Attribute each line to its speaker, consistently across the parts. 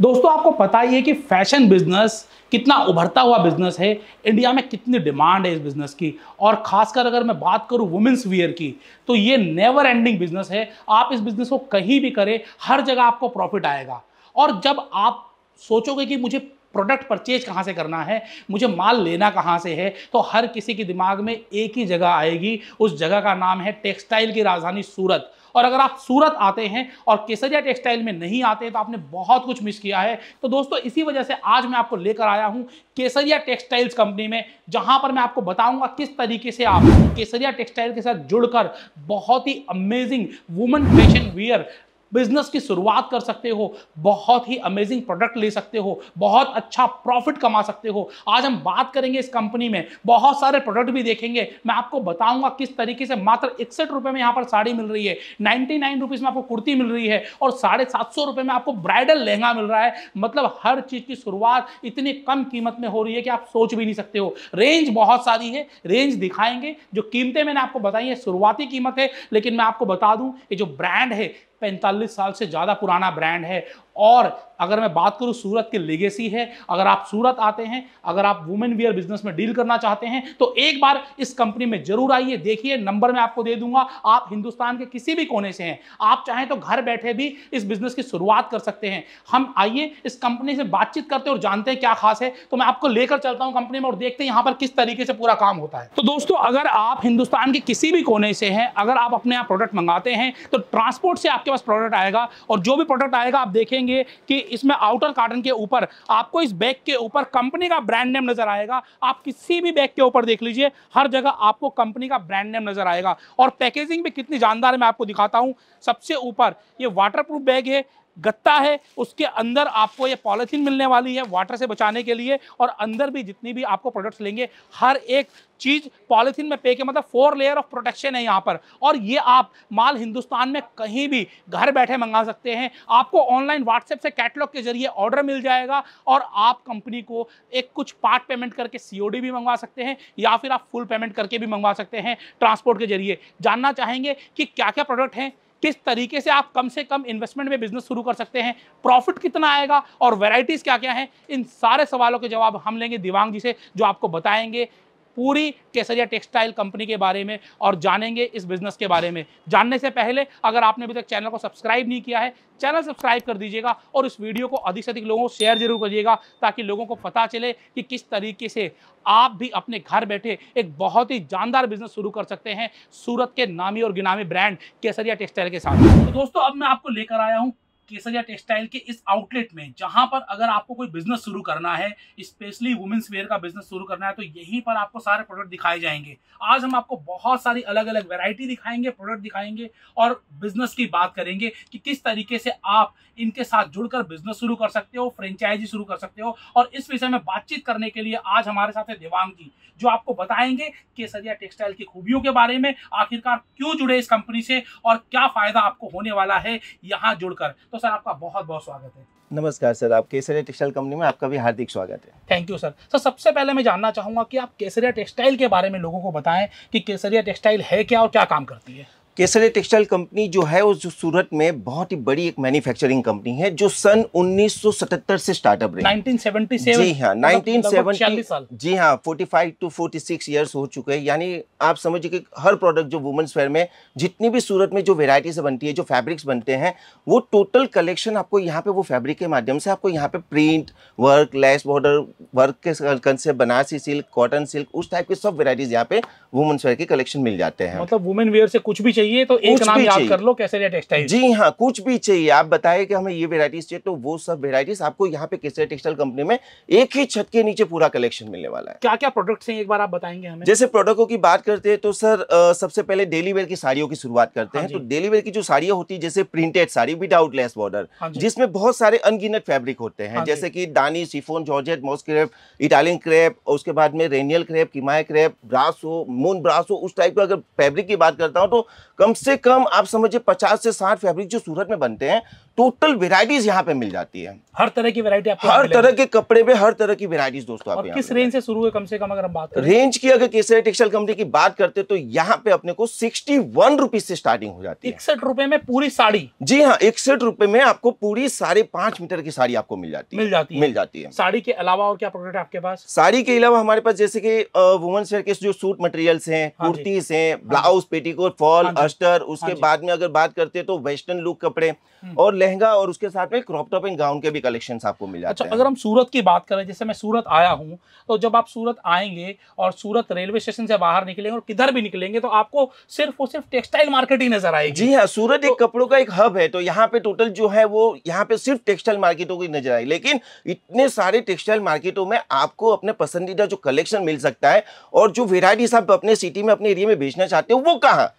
Speaker 1: दोस्तों आपको पता ही है कि फैशन बिजनेस कितना उभरता हुआ बिजनेस है इंडिया में कितनी डिमांड है इस बिजनेस की और खासकर अगर मैं बात करूं वुमेंस वियर की तो ये नेवर एंडिंग बिजनेस है आप इस बिजनेस को कहीं भी करें हर जगह आपको प्रॉफिट आएगा और जब आप सोचोगे कि मुझे प्रोडक्ट परचेज कहाँ से करना है मुझे माल लेना कहाँ से है तो हर किसी के दिमाग में एक ही जगह आएगी उस जगह का नाम है टेक्सटाइल की राजधानी सूरत और अगर आप सूरत आते हैं और केसरिया टेक्सटाइल में नहीं आते तो आपने बहुत कुछ मिस किया है तो दोस्तों इसी वजह से आज मैं आपको लेकर आया हूँ केसरिया टेक्सटाइल्स कंपनी में जहां पर मैं आपको बताऊंगा किस तरीके से आप केसरिया टेक्सटाइल के साथ जुड़कर बहुत ही amazing women fashion wear business की शुरुआत कर सकते हो बहुत ही अमेजिंग प्रोडक्ट ले सकते हो बहुत अच्छा प्रॉफिट कमा सकते हो आज हम बात करेंगे इस कंपनी में बहुत सारे प्रोडक्ट भी देखेंगे मैं आपको बताऊंगा किस तरीके से मात्र इकसठ रुपए में यहाँ पर साड़ी मिल रही है नाइन्टी नाइन रुपीज में आपको कुर्ती मिल रही है और साढ़े सात सौ रुपये में आपको ब्राइडल लहंगा मिल रहा है मतलब हर चीज की शुरुआत इतनी कम कीमत में हो रही है कि आप सोच भी नहीं सकते हो रेंज बहुत सारी है रेंज दिखाएंगे जो कीमतें मैंने आपको बताई है शुरुआती कीमत है लेकिन मैं आपको बता दूं ये जो ब्रांड है पैंतालीस साल से ज़्यादा पुराना ब्रांड है और अगर मैं बात करूं सूरत की लेगेसी है अगर आप सूरत आते हैं अगर आप वुमेन वियर बिजनेस में डील करना चाहते हैं तो एक बार इस कंपनी में जरूर आइए देखिए नंबर मैं आपको दे दूंगा आप हिंदुस्तान के किसी भी कोने से हैं आप चाहें तो घर बैठे भी इस बिजनेस की शुरुआत कर सकते हैं हम आइए इस कंपनी से बातचीत करते हैं और जानते हैं क्या खास है तो मैं आपको लेकर चलता हूँ कंपनी में और देखते हैं यहाँ पर किस तरीके से पूरा काम होता है तो दोस्तों अगर आप हिंदुस्तान के किसी भी कोने से हैं अगर आप अपने यहाँ प्रोडक्ट मंगाते हैं तो ट्रांसपोर्ट से आपके पास प्रोडक्ट आएगा और जो भी प्रोडक्ट आएगा आप देखें देखेंगे कि इसमें आउटर कार्टन के ऊपर आपको इस बैग के ऊपर कंपनी का ब्रांड नेम नजर आएगा आप किसी भी बैग के ऊपर देख लीजिए हर जगह आपको कंपनी का ब्रांड नेम नजर आएगा और पैकेजिंग भी कितनी जानदार है मैं आपको दिखाता हूँ सबसे ऊपर ये वाटर बैग है गत्ता है उसके अंदर आपको ये पॉलीथीन मिलने वाली है वाटर से बचाने के लिए और अंदर भी जितनी भी आपको प्रोडक्ट्स लेंगे हर एक चीज़ पॉलीथीन में पैक है मतलब फोर लेयर ऑफ प्रोटेक्शन है यहाँ पर और ये आप माल हिंदुस्तान में कहीं भी घर बैठे मंगा सकते हैं आपको ऑनलाइन व्हाट्सएप से कैटलॉग के जरिए ऑर्डर मिल जाएगा और आप कंपनी को एक कुछ पार्ट पेमेंट करके सी भी मंगवा सकते हैं या फिर आप फुल पेमेंट करके भी मंगवा सकते हैं ट्रांसपोर्ट के जरिए जानना चाहेंगे कि क्या क्या प्रोडक्ट हैं किस तरीके से आप कम से कम इन्वेस्टमेंट में बिजनेस शुरू कर सकते हैं प्रॉफिट कितना आएगा और वेराइटीज़ क्या क्या हैं इन सारे सवालों के जवाब हम लेंगे दिवांग जी से जो आपको बताएंगे पूरी केसरिया टेक्सटाइल कंपनी के बारे में और जानेंगे इस बिजनेस के बारे में जानने से पहले अगर आपने अभी तक चैनल को सब्सक्राइब नहीं किया है चैनल सब्सक्राइब कर दीजिएगा और इस वीडियो को अधिक से अधिक लोगों को शेयर जरूर करिएगा ताकि लोगों को पता चले कि किस तरीके से आप भी अपने घर बैठे एक बहुत ही जानदार बिजनेस शुरू कर सकते हैं सूरत के नामी और गिनामी ब्रांड केसरिया टेक्सटाइल के साथ तो दोस्तों अब मैं आपको लेकर आया हूँ केसरिया टेक्सटाइल के इस आउटलेट में जहां पर अगर आपको कोई बिजनेस शुरू करना है स्पेशली वुमेन्स वेयर का बिजनेस शुरू करना है तो यहीं पर आपको सारे प्रोडक्ट दिखाए जाएंगे आज हम आपको बहुत सारी अलग अलग वेरायटी दिखाएंगे प्रोडक्ट दिखाएंगे और बिजनेस की बात करेंगे कि किस तरीके से आप इनके साथ जुड़कर बिजनेस शुरू कर सकते हो फ्रेंचाइजी शुरू कर सकते हो और इस विषय में बातचीत करने के लिए आज हमारे साथ है देवांग जी जो आपको बताएंगे केसरिया टेक्सटाइल की खूबियों के बारे में आखिरकार क्यों जुड़े इस कंपनी से और क्या फायदा आपको होने वाला है यहाँ जुड़कर तो सर आपका बहुत बहुत स्वागत है
Speaker 2: नमस्कार सर आप केसरिया टेक्सटाइल कंपनी में आपका भी हार्दिक स्वागत है
Speaker 1: थैंक यू सर सर सबसे पहले मैं जानना चाहूँगा कि आप केसरिया टेक्सटाइल के बारे में लोगों को बताएं कि केसरिया टेक्सटाइल है क्या और क्या काम करती है
Speaker 2: केसरे टेक्सटाइल कंपनी जो है वो सूरत में बहुत ही बड़ी एक मैन्युफैक्चरिंग कंपनी है जो सन 1977 से स्टार्टअप रही 1977 जी हाँ 1970 मतलब जी हाँ 45 टू 46 इयर्स हो चुके हैं यानी आप समझिए कि हर प्रोडक्ट जो वुमेंस वेयर में जितनी भी सूरत में जो वेराइटीज बनती है जो फैब्रिक्स बनते हैं वो टोटल कलेक्शन आपको यहाँ पे वो फैब्रिक के माध्यम से आपको यहाँ पे print work lace border work के concept Banarasi silk cotton silk उस टाइप के सब वेराइटीज यहाँ पे वुमेंस वेयर के कलेक्शन मिल जाते हैं
Speaker 1: मतलब वुमेन वेयर से कुछ भी चाहिए तो एक नाम याद कर लो केसरिया टेक्सटाइल
Speaker 2: जी हाँ कुछ भी चाहिए आप बताए कि हमें ये वेराइटीज चाहिए तो वो सब वेराइटीज आपको यहाँ पे केसरिया टेक्सटाइल कंपनी में एक ही छत के नीचे पूरा कलेक्शन मिलने वाला है
Speaker 1: क्या क्या प्रोडक्ट है एक बार आप बताएंगे हमें जैसे
Speaker 2: प्रोडक्टों की बात करते हैं तो सर सबसे पहले डेली वेयर की साड़ियों की शुरुआत करते हाँ हैं तो डेली वेयर की जो साड़ियाँ होती है जैसे printed sari without lace border जिसमें बहुत सारे अनगिनत फेब्रिक होते हैं हाँ जैसे की दानी chiffon georgette moss crepe Italian crepe उसके बाद में रेनियल क्रेप किमाय क्रेप ब्रासो मून ब्रासो उस टाइप का अगर फैब्रिक की बात करता हूं तो कम से कम आप समझिए पचास से साठ फैब्रिक जो सूरत में बनते हैं टोटल वेराइटीज यहाँ पे मिल जाती है
Speaker 1: हर तरह की वेरायटी हर तरह
Speaker 2: के कपड़े में हर तरह की वेराइटीज दोस्तों आप किस
Speaker 1: रेंज से शुरू है कम से कम अगर हम बात करें
Speaker 2: रेंज की अगर केसरे टेक्सटाइल कंपनी की बात करते तो यहाँ पे अपने को सिक्सटी वन रुपीज से स्टार्टिंग हो जाती है इकसठ रुपए में पूरी साड़ी जी हाँ इकसठ रुपए में आपको पूरी साढ़े पांच मीटर की साड़ी आपको मिल जाती है मिल जाती है मिल जाती है
Speaker 1: साड़ी के अलावा और क्या प्रोडक्ट आपके
Speaker 2: पास साड़ी के अलावा हमारे पास जैसे की वुमेन्स वेयर के जो सूट मटेरियल है कुर्तीज है ब्लाउज पेटीकोट फॉल अस्टर उसके हाँ बाद में अगर बात करते हैं तो वेस्टर्न लुक कपड़े हम्म। और लहंगा और उसके साथ में क्रॉप टॉप एंड गाउन के भी कलेक्शन आपको मिल जाते अच्छा
Speaker 1: अगर हम सूरत की बात करें जैसे मैं सूरत आया हूँ तो जब आप सूरत आएंगे और सूरत रेलवे स्टेशन से बाहर निकलेंगे और किधर भी निकलेंगे तो आपको सिर्फ और सिर्फ टेक्सटाइल मार्केट ही नजर आएगी
Speaker 2: जी हाँ सूरत एक तो कपड़ों का एक हब है तो यहाँ पे टोटल जो है वो यहाँ पे सिर्फ टेक्सटाइल मार्केटों की नजर आएगी लेकिन इतने सारे टेक्सटाइल मार्केटों में आपको अपने पसंदीदा जो कलेक्शन मिल सकता है और जो वेराइटीज आप अपने सिटी में अपने एरिया में बेचना चाहते हो वो कहाँ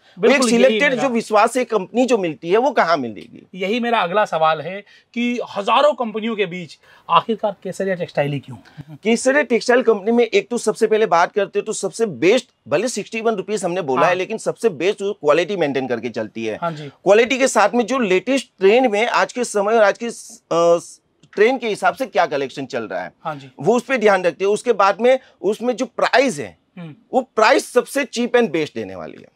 Speaker 2: सिलेक्टेड जो विश्वास से कंपनी जो मिलती है वो कहाँ मिलेगी
Speaker 1: यही मेरा अगला सवाल
Speaker 2: है कि हजारों कंपनियों के बीच आखिरकार केसरिया टेक्सटाइल ही क्यों केसरिया टेक्सटाइल कंपनी में एक तो सबसे पहले बात करते हैं तो सबसे बेस्ट भले सिक्सटी वन रुपीज हमने बोला हाँ। है लेकिन सबसे बेस्ट क्वालिटी मेंटेन करके चलती है क्वालिटी हाँ के साथ में जो लेटेस्ट ट्रेंड में आज के समय और आज के ट्रेन के हिसाब से क्या कलेक्शन चल रहा है हाँ जी। वो उस पर ध्यान रखते हैं उसके बाद में उसमें जो प्राइस है हम्म। वो प्राइस सबसे चीप एंड बेस्ट देने वाली है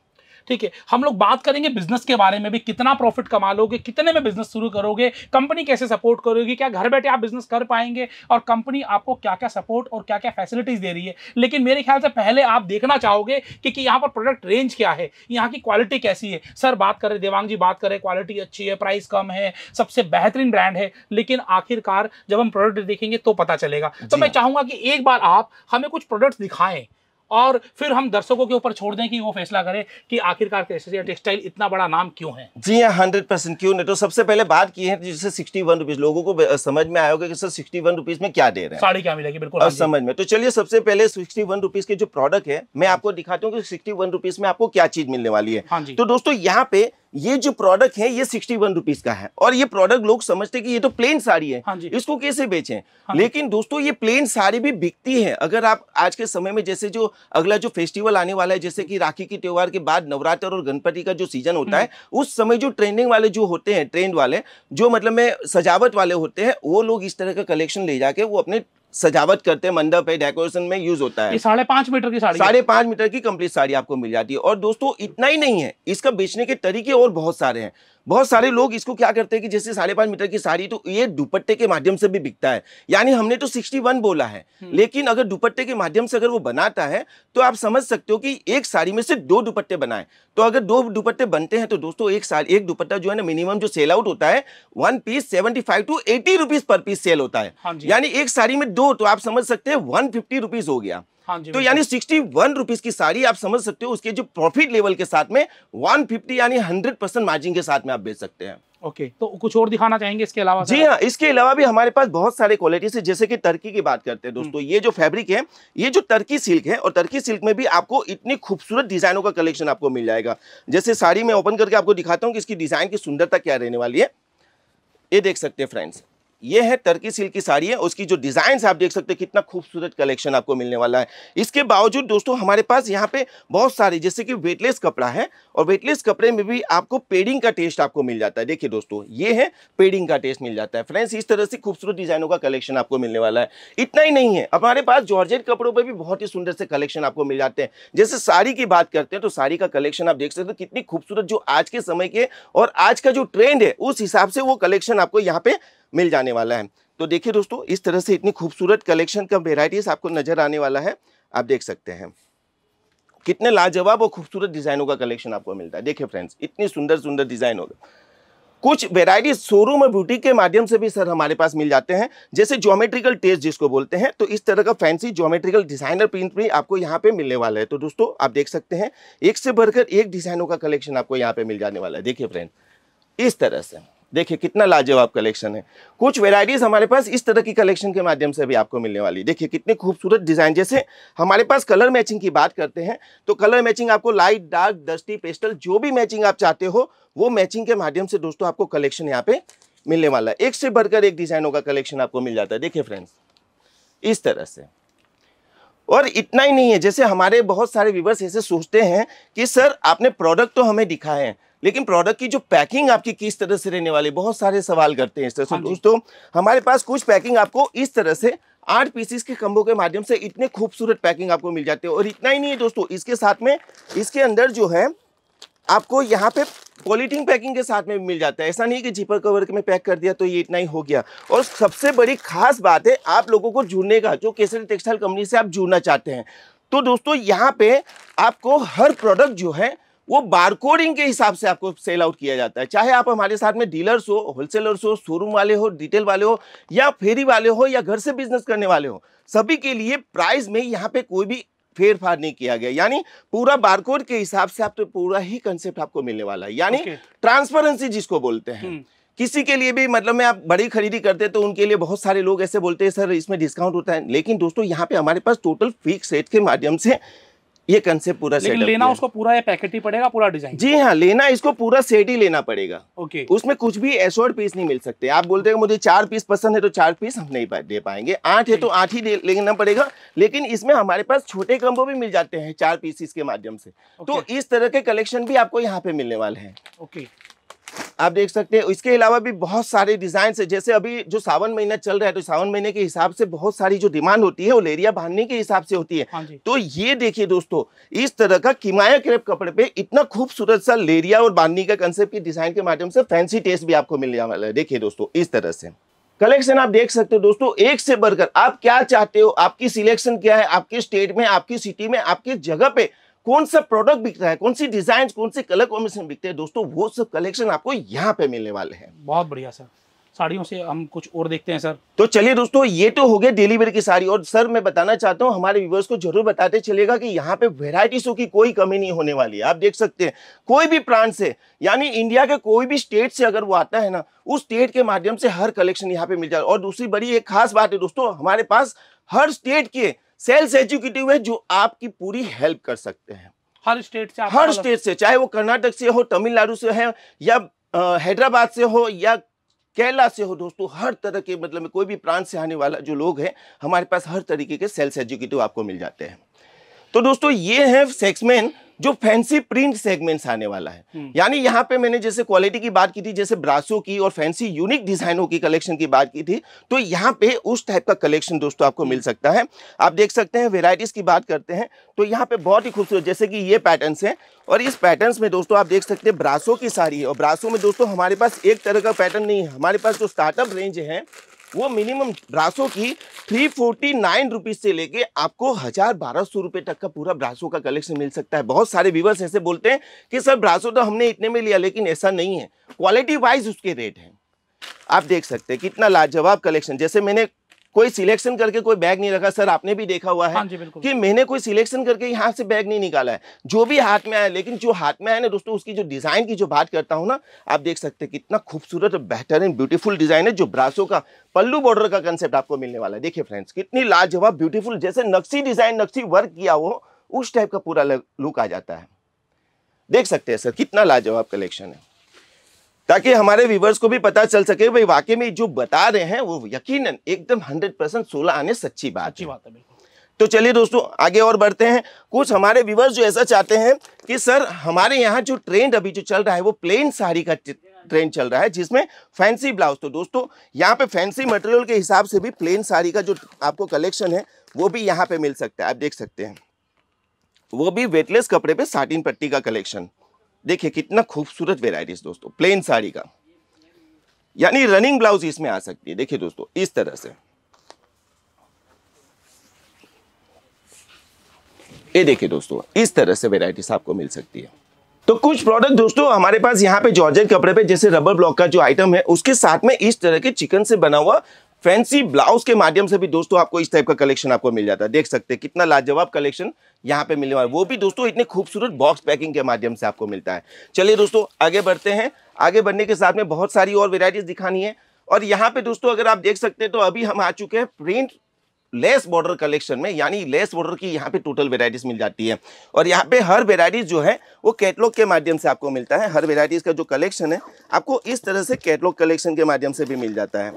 Speaker 1: ठीक है हम लोग बात करेंगे बिजनेस के बारे में भी कितना प्रॉफिट कमा लोगे कितने में बिजनेस शुरू करोगे कंपनी कैसे सपोर्ट करोगी क्या घर बैठे आप बिजनेस कर पाएंगे और कंपनी आपको क्या क्या सपोर्ट और क्या क्या फैसिलिटीज दे रही है लेकिन मेरे ख्याल से पहले आप देखना चाहोगे कि, कि यहाँ पर प्रोडक्ट रेंज क्या है यहाँ की क्वालिटी कैसी है सर बात करें देवांग जी बात करें क्वालिटी अच्छी है प्राइस कम है सबसे बेहतरीन ब्रांड है लेकिन आखिरकार जब हम प्रोडक्ट देखेंगे तो पता चलेगा तो मैं चाहूंगा कि एक बार आप हमें कुछ प्रोडक्ट्स दिखाएं और फिर हम दर्शकों के ऊपर छोड़ दें कि वो फैसला करें कि आखिरकार कैसे टेक्सटाइल इतना बड़ा नाम क्यों है
Speaker 2: जी हाँ हंड्रेड परसेंट क्यों नहीं तो सबसे पहले बात की है जिससे सिक्सटी वन रुपीज लोगों को समझ में आया होगा कि सर सिक्सटी वन रुपीज में क्या दे रहे हैं साड़ी
Speaker 1: क्या मिलेगी बिल्कुल और हाँ समझ
Speaker 2: में तो चलिए सबसे पहले सिक्सटी वन रुपीज के जो प्रोडक्ट है मैं हाँ। आपको दिखाता हूँ कि सिक्सटी वन रुपीज में आपको क्या चीज मिलने वाली है हाँ तो दोस्तों यहाँ पे ये जो प्रोडक्ट है ये सिक्सटी वन रुपीज का है और ये प्रोडक्ट लोग समझते कि ये तो प्लेन साड़ी है हाँ इसको कैसे बेचें हाँ लेकिन दोस्तों ये प्लेन साड़ी भी बिकती है अगर आप आज के समय में जैसे जो अगला जो फेस्टिवल आने वाला है जैसे कि राखी के त्योहार के बाद नवरात्र और गणपति का जो सीजन होता हम्म। है उस समय जो ट्रेंडिंग वाले जो होते हैं ट्रेंड वाले जो मतलब में सजावट वाले होते हैं वो लोग इस तरह का कलेक्शन ले जाके वो अपने सजावट करते हैं मंडप है डेकोरेशन में यूज होता है साढ़े पांच मीटर की साड़ी साढ़े पांच मीटर की कंप्लीट साड़ी आपको मिल जाती है और दोस्तों इतना ही नहीं है इसका बेचने के तरीके और बहुत सारे हैं बहुत सारे लोग इसको क्या करते हैं कि जैसे साढ़े पांच मीटर की साड़ी तो ये दुपट्टे के माध्यम से भी बिकता है यानी हमने तो सिक्सटी वन बोला है हम्म। लेकिन अगर दुपट्टे के माध्यम से अगर वो बनाता है तो आप समझ सकते हो कि एक साड़ी में से दो दुपट्टे बनाए तो अगर दो दुपट्टे बनते हैं तो दोस्तों एक साड़ी एक दुपट्टा जो है ना मिनिमम जो सेल आउट होता है one piece seventy five to eighty rupees per piece sale होता है हाँ यानी एक साड़ी में दो तो आप समझ सकते हैं वन फिफ्टी रुपीज हो गया हाँ तो यानी सिक्सटी वन रुपीज की साड़ी आप समझ सकते हो उसके जो प्रॉफिट लेवल के साथ में वन फिफ्टी यानी हंड्रेड परसेंट मार्जिन के साथ में आप बेच सकते हैं ओके okay, तो कुछ और दिखाना चाहेंगे इसके अलावा जी हाँ इसके अलावा भी हमारे पास बहुत सारे क्वालिटीज है जैसे कि तर्की की बात करते हैं हम्म। दोस्तों ये जो फैब्रिक है ये जो तर्की सिल्क है और तर्की सिल्क में भी आपको इतनी खूबसूरत डिजाइनों का कलेक्शन आपको मिल जाएगा जैसे साड़ी में ओपन करके आपको दिखाता हूँ कि इसकी डिजाइन की सुंदरता क्या रहने वाली है ये देख सकते हैं फ्रेंड्स ये है टर्की सिल्क की साड़ी है उसकी जो डिज़ाइन आप देख सकते हैं कितना खूबसूरत कलेक्शन आपको मिलने वाला है इसके बावजूद दोस्तों हमारे पास यहाँ पे बहुत सारे जैसे कि वेटलेस कपड़ा है और वेटलेस कपड़े में भी आपको पेडिंग का टेस्ट आपको मिल जाता है देखिए दोस्तों ये है पेडिंग का टेस्ट मिल जाता है फ्रेंड्स इस तरह से खूबसूरत डिज़ाइनों का कलेक्शन आपको मिलने वाला है इतना ही नहीं है हमारे पास जॉर्जेट कपड़ों पर भी बहुत ही सुंदर से कलेक्शन आपको मिल जाते हैं जैसे साड़ी की बात करते हैं तो साड़ी का कलेक्शन आप देख सकते हो कितनी खूबसूरत जो आज के समय के और आज का जो ट्रेंड है उस हिसाब से वो कलेक्शन आपको यहाँ पे मिल जाने वाला है तो देखिए दोस्तों इस तरह से इतनी खूबसूरत कलेक्शन का वेराइटीज़ आपको नज़र आने वाला है आप देख सकते हैं कितने लाजवाब और खूबसूरत डिज़ाइनों का कलेक्शन आपको मिलता है देखिए फ्रेंड्स इतनी सुंदर सुंदर डिज़ाइन होगा कुछ वेराइटी शोरूम और ब्यूटी के माध्यम से भी सर हमारे पास मिल जाते हैं जैसे ज्योमेट्रिकल टेस्ट जिसको बोलते हैं तो इस तरह का फैंसी ज्योमेट्रिकल डिजाइनर प्रिंट भी आपको यहाँ पे मिलने वाला है तो दोस्तों आप देख सकते हैं एक से बढ़कर एक डिजाइनों का कलेक्शन आपको यहाँ पे मिल जाने वाला है देखिए फ्रेंड इस तरह से देखिए कितना लाजवाब कलेक्शन है कुछ वेराइटीज़ हमारे पास इस तरह की कलेक्शन के माध्यम से भी आपको मिलने वाली है देखिए कितने खूबसूरत डिज़ाइन जैसे हमारे पास कलर मैचिंग की बात करते हैं तो कलर मैचिंग आपको लाइट डार्क डस्टी पेस्टल जो भी मैचिंग आप चाहते हो वो मैचिंग के माध्यम से दोस्तों आपको कलेक्शन यहाँ पे मिलने वाला है एक से बढ़कर एक डिज़ाइनों का कलेक्शन आपको मिल जाता है देखिए फ्रेंड्स इस तरह से और इतना ही नहीं है जैसे हमारे बहुत सारे व्यूवर्स ऐसे सोचते हैं कि सर आपने प्रोडक्ट तो हमें दिखा है लेकिन प्रोडक्ट की जो पैकिंग आपकी किस तरह से रहने वाली बहुत सारे सवाल करते हैं इस तरह से हाँ दोस्तों हमारे पास कुछ पैकिंग आपको इस तरह से आठ पीसीस के कम्बो के माध्यम से इतने खूबसूरत पैकिंग आपको मिल जाती है और इतना ही नहीं है दोस्तों इसके साथ में इसके अंदर जो है आपको यहाँ पे पॉलीटीन पैकिंग के साथ में मिल जाता है ऐसा नहीं कि जीपर कवर के में पैक कर दिया तो ये इतना ही हो गया और सबसे बड़ी खास बात है आप लोगों को जुड़ने का जो केसरी टेक्सटाइल कंपनी से आप जुड़ना चाहते हैं तो दोस्तों यहाँ पे आपको हर प्रोडक्ट जो है वो बारकोडिंग के हिसाब से आपको सेल आउट किया जाता है चाहे आप हमारे साथ में डीलर्स हो होलसेलर्स हो शोरूम वाले हो डिटेल वाले हो या फेरी वाले हो या घर से बिजनेस करने वाले हो सभी के लिए प्राइस में यहाँ पे कोई भी फेरफार नहीं किया गया यानी पूरा बारकोड के हिसाब से आप तो पूरा ही कंसेप्ट आपको मिलने वाला है यानी okay. ट्रांसपेरेंसी जिसको बोलते हैं हम्म। किसी के लिए भी मतलब मैं आप बड़ी खरीदी करते तो उनके लिए बहुत सारे लोग ऐसे बोलते हैं सर इसमें डिस्काउंट होता है लेकिन दोस्तों यहाँ पे हमारे पास टोटल फिक्स रेट के माध्यम से ये कंसेप्ट पूरा लेकिन लेना
Speaker 1: उसको पूरा ये पैकेट ही पड़ेगा पूरा डिजाइन
Speaker 2: जी हाँ लेना इसको पूरा सेट ही लेना पड़ेगा ओके okay. उसमें कुछ भी एसोर्ड पीस नहीं मिल सकते आप बोलते हैं मुझे चार पीस पसंद है तो चार पीस हम नहीं दे पाएंगे आठ है तो आठ ही लेना पड़ेगा लेकिन इसमें हमारे पास छोटे कम्बो भी मिल जाते हैं चार पीसिस के माध्यम से तो okay. तो इस तरह के कलेक्शन भी आपको यहाँ पे मिलने वाले हैं ओके आप देख सकते हैं इसके अलावा भी बहुत सारे डिज़ाइन है जैसे अभी जो सावन महीना चल रहा है तो सावन महीने के हिसाब से बहुत सारी जो डिमांड होती है वो लेरिया बांधने के हिसाब से होती है हाँ तो ये देखिए दोस्तों इस तरह का किमाया क्रेप कपड़े पे इतना खूबसूरत सा लेरिया और बांधने का कंसेप्ट की डिज़ाइन के माध्यम से फैंसी टेस्ट भी आपको मिलने वाला है देखिए दोस्तों इस तरह से कलेक्शन आप देख सकते हो दोस्तों एक से बढ़कर आप क्या चाहते हो आपकी सिलेक्शन क्या है आपके स्टेट में आपकी सिटी में आपकी जगह पे कौन सा प्रोडक्ट बिकता है कौन सी डिजाइन कौन सी कलर कॉम्बिनेशन बिकते हैं दोस्तों वो सब कलेक्शन आपको यहाँ पे मिलने वाले हैं बहुत बढ़िया सर साड़ियों से हम कुछ और देखते हैं सर तो चलिए दोस्तों ये तो हो गया डिलीवरी की साड़ी और सर मैं बताना चाहता हूँ हमारे व्यूवर्स को जरूर बताते चलेगा कि यहाँ पे वेराइटी शो की कोई कमी नहीं होने वाली है आप देख सकते हैं कोई भी प्रांत से यानी इंडिया के कोई भी स्टेट से अगर वो आता है ना उस स्टेट के माध्यम से हर कलेक्शन यहाँ पे मिल जाए और दूसरी बड़ी एक खास बात है दोस्तों हमारे पास हर स्टेट के सेल्स एजुकेटिव है जो आपकी पूरी हेल्प कर सकते हैं
Speaker 1: हर स्टेट से हर स्टेट
Speaker 2: से चाहे वो कर्नाटक से हो तमिलनाडु से है या हैदराबाद से हो या केरला से हो दोस्तों हर तरह के मतलब कोई भी प्रांत से आने वाला जो लोग हैं हमारे पास हर तरीके के सेल्स एजुकेटिव आपको मिल जाते हैं तो दोस्तों ये है सेक्समैन जो फैंसी प्रिंट सेगमेंट्स आने वाला है हम्म। यानी यहाँ पे मैंने जैसे क्वालिटी की बात की थी जैसे ब्रासो की और फैंसी यूनिक डिजाइनों की कलेक्शन की बात की थी तो यहाँ पे उस टाइप का कलेक्शन दोस्तों आपको मिल हम्म। सकता है आप देख सकते हैं वेराइटीज की बात करते हैं तो यहाँ पे बहुत ही खूबसूरत जैसे कि ये पैटर्न है और इस पैटर्न में दोस्तों आप देख सकते हैं ब्रासो की साड़ी है और ब्रासो में दोस्तों हमारे पास एक तरह का पैटर्न नहीं है हमारे पास जो स्टार्टअप रेंज है वो मिनिमम ब्रासो की थ्री फोर्टी नाइन रुपीज़ से लेके आपको हज़ार बारह सौ रुपए तक का पूरा ब्रासो का कलेक्शन मिल सकता है बहुत सारे व्यूवर्स ऐसे बोलते हैं कि सर ब्रासो तो हमने इतने में लिया लेकिन ऐसा नहीं है क्वालिटी वाइज उसके रेट हैं आप देख सकते हैं कितना लाजवाब कलेक्शन जैसे मैंने कोई सिलेक्शन करके कोई बैग नहीं रखा सर आपने भी देखा हुआ है हाँ कि मैंने कोई सिलेक्शन करके यहाँ से बैग नहीं निकाला है जो भी हाथ में आया लेकिन जो हाथ में आया ना दोस्तों उसकी जो डिजाइन की जो बात करता हूँ ना आप देख सकते हैं कितना खूबसूरत बेहतरीन ब्यूटीफुल डिजाइन है जो ब्रासो का पल्लू बॉर्डर का कंसेप्ट आपको मिलने वाला है देखिए फ्रेंड्स कितनी लाजवाब ब्यूटीफुल जैसे नक्सी डिजाइन नक्सी वर्क किया हो उस टाइप का पूरा लुक आ जाता है देख सकते हैं सर कितना लाजवाब कलेक्शन है ताकि हमारे व्यूवर्स को भी पता चल सके भाई वाकई में जो बता रहे हैं वो यकीनन एकदम हंड्रेड परसेंट सोलह आने सच्ची बात अच्छी बात है तो चलिए दोस्तों आगे और बढ़ते हैं कुछ हमारे व्यूवर्स जो ऐसा चाहते हैं कि सर हमारे यहाँ जो ट्रेंड अभी जो चल रहा है वो प्लेन साड़ी का ट्रेंड चल रहा है जिसमें फैंसी ब्लाउज तो दोस्तों यहाँ पे फैंसी मटेरियल के हिसाब से भी प्लेन साड़ी का जो आपको कलेक्शन है वो भी यहाँ पे मिल सकता है आप देख सकते हैं वो भी वेटलेस कपड़े पे साटिन पट्टी का कलेक्शन देखिए कितना खूबसूरत वेराइटीज दोस्तों प्लेन साड़ी का यानी रनिंग ब्लाउज इसमें आ सकती है देखिए दोस्तों इस तरह से ये देखिए दोस्तों इस तरह से वेराइटीज आपको मिल सकती है तो कुछ प्रोडक्ट दोस्तों हमारे पास यहाँ पे जॉर्जेट कपड़े पे जैसे रबर ब्लॉक का जो आइटम है उसके साथ में इस तरह के चिकन से बना हुआ फैंसी ब्लाउज के माध्यम से भी दोस्तों आपको इस टाइप का कलेक्शन आपको मिल जाता है देख सकते हैं कितना लाजवाब कलेक्शन यहाँ पे मिलने वाला वो भी दोस्तों इतने खूबसूरत बॉक्स पैकिंग के माध्यम से आपको मिलता है चलिए दोस्तों आगे बढ़ते हैं आगे बढ़ने के साथ में बहुत सारी और वेराइटीज दिखानी है और यहाँ पे दोस्तों अगर आप देख सकते हैं तो अभी हम आ चुके हैं प्रिंट लेस बॉर्डर कलेक्शन में यानी लेस बॉर्डर की यहाँ पे टोटल वेराइटीज मिल जाती है और यहाँ पे हर वेराइटीज जो है वो कैटलॉग के माध्यम से आपको मिलता है हर वेराइटीज का जो कलेक्शन है आपको इस तरह से कैटलॉग कलेक्शन के माध्यम से भी मिल जाता है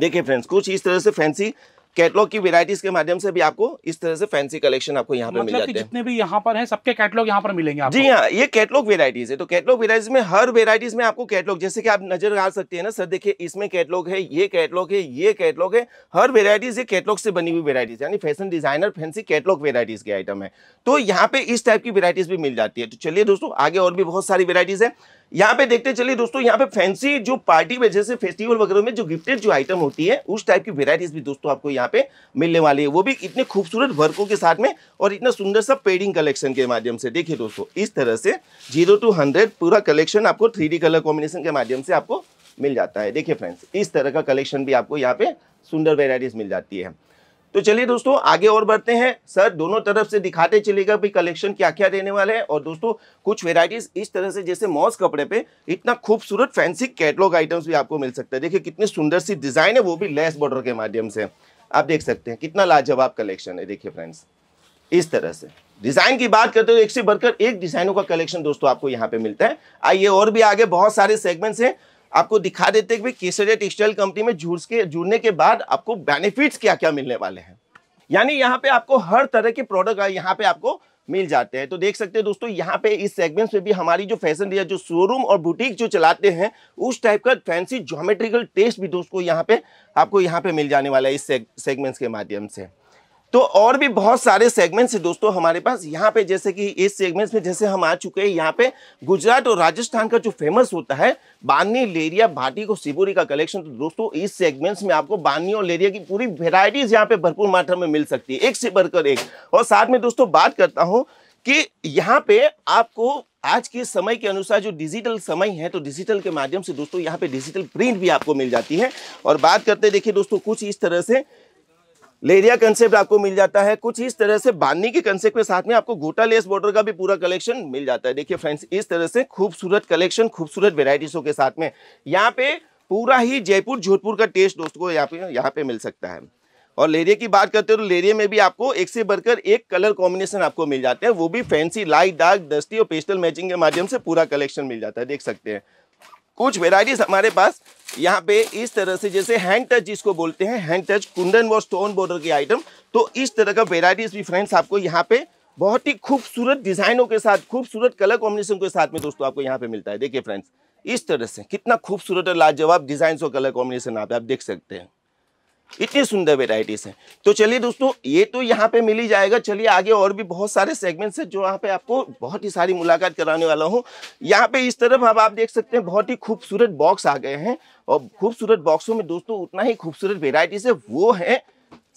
Speaker 2: देखिए फ्रेंड्स कुछ इस तरह से फैंसी कैटलॉग की वेराइटीज के माध्यम से भी आपको इस तरह से फैंसी कलेक्शन आपको यहाँ मतलब पर मिल जाते हैं जितने
Speaker 1: भी यहाँ पर हैं सबके कैटलॉग यहाँ पर मिलेंगे आपको। जी हाँ
Speaker 2: ये कैटलॉग वेराइटीज है तो कैटलॉग वेराइटीज में हर वेराइटीज में आपको कैटलॉग जैसे कि आप नजर आ सकते हैं ना सर देखिए इसमें कैटलॉग है ये कैटलॉग है ये कैटलॉग है हर वेराइटीज ये कैटलॉग से बनी हुई वेराइटीज यानी fashion designer fancy catalogue varieties के आइटम है तो यहाँ पे इस टाइप की वेराइटीज भी मिल जाती है तो चलिए दोस्तों आगे और भी बहुत सारी वेराइटीज है यहाँ पे देखते चलिए दोस्तों यहाँ पे फैंसी जो पार्टी में जैसे फेस्टिवल वगैरह में जो गिफ्टेड जो आइटम होती है उस टाइप की वेराइटीज भी दोस्तों आपको यहाँ पे मिलने वाली है वो भी इतने खूबसूरत वर्कों के साथ में और इतना सुंदर सा पेडिंग कलेक्शन के माध्यम से देखिए दोस्तों इस तरह से जीरो टू हंड्रेड पूरा कलेक्शन आपको थ्री कलर कॉम्बिनेशन के माध्यम से आपको मिल जाता है देखिए फ्रेंड्स इस तरह का कलेक्शन भी आपको यहाँ पे सुंदर वेराइटीज मिल जाती है तो चलिए दोस्तों आगे और बढ़ते हैं सर दोनों तरफ से दिखाते चलेगा भाई कलेक्शन क्या क्या देने वाले हैं और दोस्तों कुछ वेराइटीज इस तरह से जैसे मॉस कपड़े पे इतना खूबसूरत फैंसी कैटलॉग आइटम्स भी आपको मिल सकता है देखिए कितनी सुंदर सी डिजाइन है वो भी लेस बॉर्डर के माध्यम से आप देख सकते हैं कितना लाजवाब कलेक्शन है देखिए फ्रेंड्स इस तरह से डिजाइन की बात करते हो एक से बढ़कर एक डिजाइनों का कलेक्शन दोस्तों आपको यहाँ पे मिलता है आइए और भी आगे बहुत सारे सेगमेंट्स हैं आपको दिखा देते हैं कि केसरिया टेक्सटाइल कंपनी में जुड़ के जुड़ने के बाद आपको बेनिफिट्स क्या क्या मिलने वाले हैं यानी यहाँ पे आपको हर तरह के प्रोडक्ट यहाँ पे आपको मिल जाते हैं तो देख सकते हैं दोस्तों यहाँ पे इस सेगमेंट में भी हमारी जो फैशन रिया जो शोरूम और बुटीक जो चलाते हैं उस टाइप का फैंसी जोमेट्रिकल टेस्ट भी दोस्तों यहाँ पे आपको यहाँ पे मिल जाने वाला है इस सेगमेंट्स के माध्यम से तो और भी बहुत सारे सेगमेंट्स हैं दोस्तों हमारे पास यहाँ पे जैसे कि इस सेगमेंट्स में जैसे हम आ चुके हैं यहाँ पे गुजरात और राजस्थान का जो फेमस होता है बानी लेरिया भाटी को सिबोरी का कलेक्शन तो दोस्तों इस सेगमेंट्स में आपको बानी और लेरिया की पूरी वेराइटीज यहाँ पे भरपूर मात्रा में मिल सकती है एक से बढ़कर एक और साथ में दोस्तों बात करता हूँ कि यहाँ पे आपको आज के समय के अनुसार जो डिजिटल समय है तो डिजिटल के माध्यम से दोस्तों यहाँ पे डिजिटल प्रिंट भी आपको मिल जाती है और बात करते देखिए दोस्तों कुछ इस तरह से लेरिया कंसेप्ट आपको मिल जाता है कुछ इस तरह से बाननी के कंसेप्ट के साथ में आपको गोटा लेस बॉर्डर का भी पूरा कलेक्शन मिल जाता है देखिए फ्रेंड्स इस तरह से खूबसूरत कलेक्शन खूबसूरत वेराइटीज़ों के साथ में यहाँ पे पूरा ही जयपुर जोधपुर का टेस्ट दोस्तों को यहाँ पे यहाँ पे मिल सकता है और लेरिया की बात करते हो तो लेरिया में भी आपको एक से बढ़कर एक कलर कॉम्बिनेशन आपको मिल जाते हैं वो भी फैंसी लाइट डार्क दस्ती और पेस्टल मैचिंग के माध्यम से पूरा कलेक्शन मिल जाता है देख सकते हैं कुछ वेराइटीज हमारे पास यहाँ पे इस तरह से जैसे हैंड टच जिसको बोलते हैं हैंड टच कुंदन व स्टोन बॉर्डर के आइटम तो इस तरह का वेराइटीज भी फ्रेंड्स आपको यहाँ पे बहुत ही खूबसूरत डिजाइनों के साथ खूबसूरत कलर कॉम्बिनेशन के साथ में दोस्तों आपको यहाँ पे मिलता है देखिए फ्रेंड्स इस तरह से कितना खूबसूरत और लाजवाब डिजाइन और कलर कॉम्बिनेशन यहाँ पे आप देख सकते हैं इतनी सुंदर वेराइटीज हैं तो चलिए दोस्तों ये तो यहाँ पे मिल ही जाएगा चलिए आगे और भी बहुत सारे सेगमेंट्स हैं जो यहाँ पे आपको बहुत ही सारी मुलाकात कराने वाला हूँ यहाँ पे इस तरफ अब आप देख सकते हैं बहुत ही खूबसूरत बॉक्स आ गए हैं और खूबसूरत बॉक्सों में दोस्तों उतना ही खूबसूरत वेराइटीज है वो है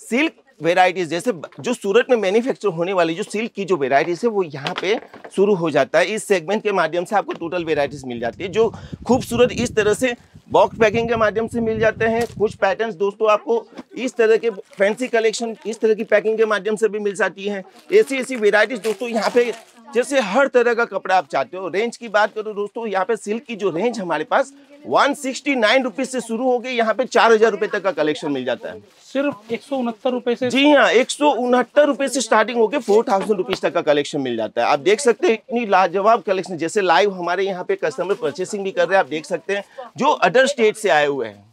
Speaker 2: सिल्क वेराइटीज जैसे जो सूरत में मैन्युफैक्चर होने वाली जो सिल्क की जो वेराइटीज है वो यहाँ पे शुरू हो जाता है इस सेगमेंट के माध्यम से आपको टोटल वेराइटीज मिल जाती है जो खूबसूरत इस तरह से बॉक्स पैकिंग के माध्यम से मिल जाते हैं कुछ पैटर्न्स दोस्तों आपको इस तरह के फैंसी कलेक्शन इस तरह की पैकिंग के माध्यम से भी मिल जाती है ऐसी ऐसी वेराइटीज दोस्तों यहाँ पे जैसे हर तरह का कपड़ा आप चाहते हो रेंज की बात करो दोस्तों यहाँ पे सिल्क की जो रेंज हमारे पास वन सिक्सटी नाइन रुपीज से शुरू हो गई यहाँ पे चार हजार रुपए तक का कलेक्शन मिल जाता है सिर्फ एक सौ उनहत्तर रुपए से जी हाँ एक सौ उनहत्तर रुपए से स्टार्टिंग होके फोर थाउजेंड रुपीज तक का कलेक्शन मिल जाता है आप देख सकते हैं इतनी लाजवाब कलेक्शन जैसे लाइव हमारे यहाँ पे कस्टमर परचेसिंग भी कर रहे हैं आप देख सकते हैं जो अदर स्टेट से आए हुए हैं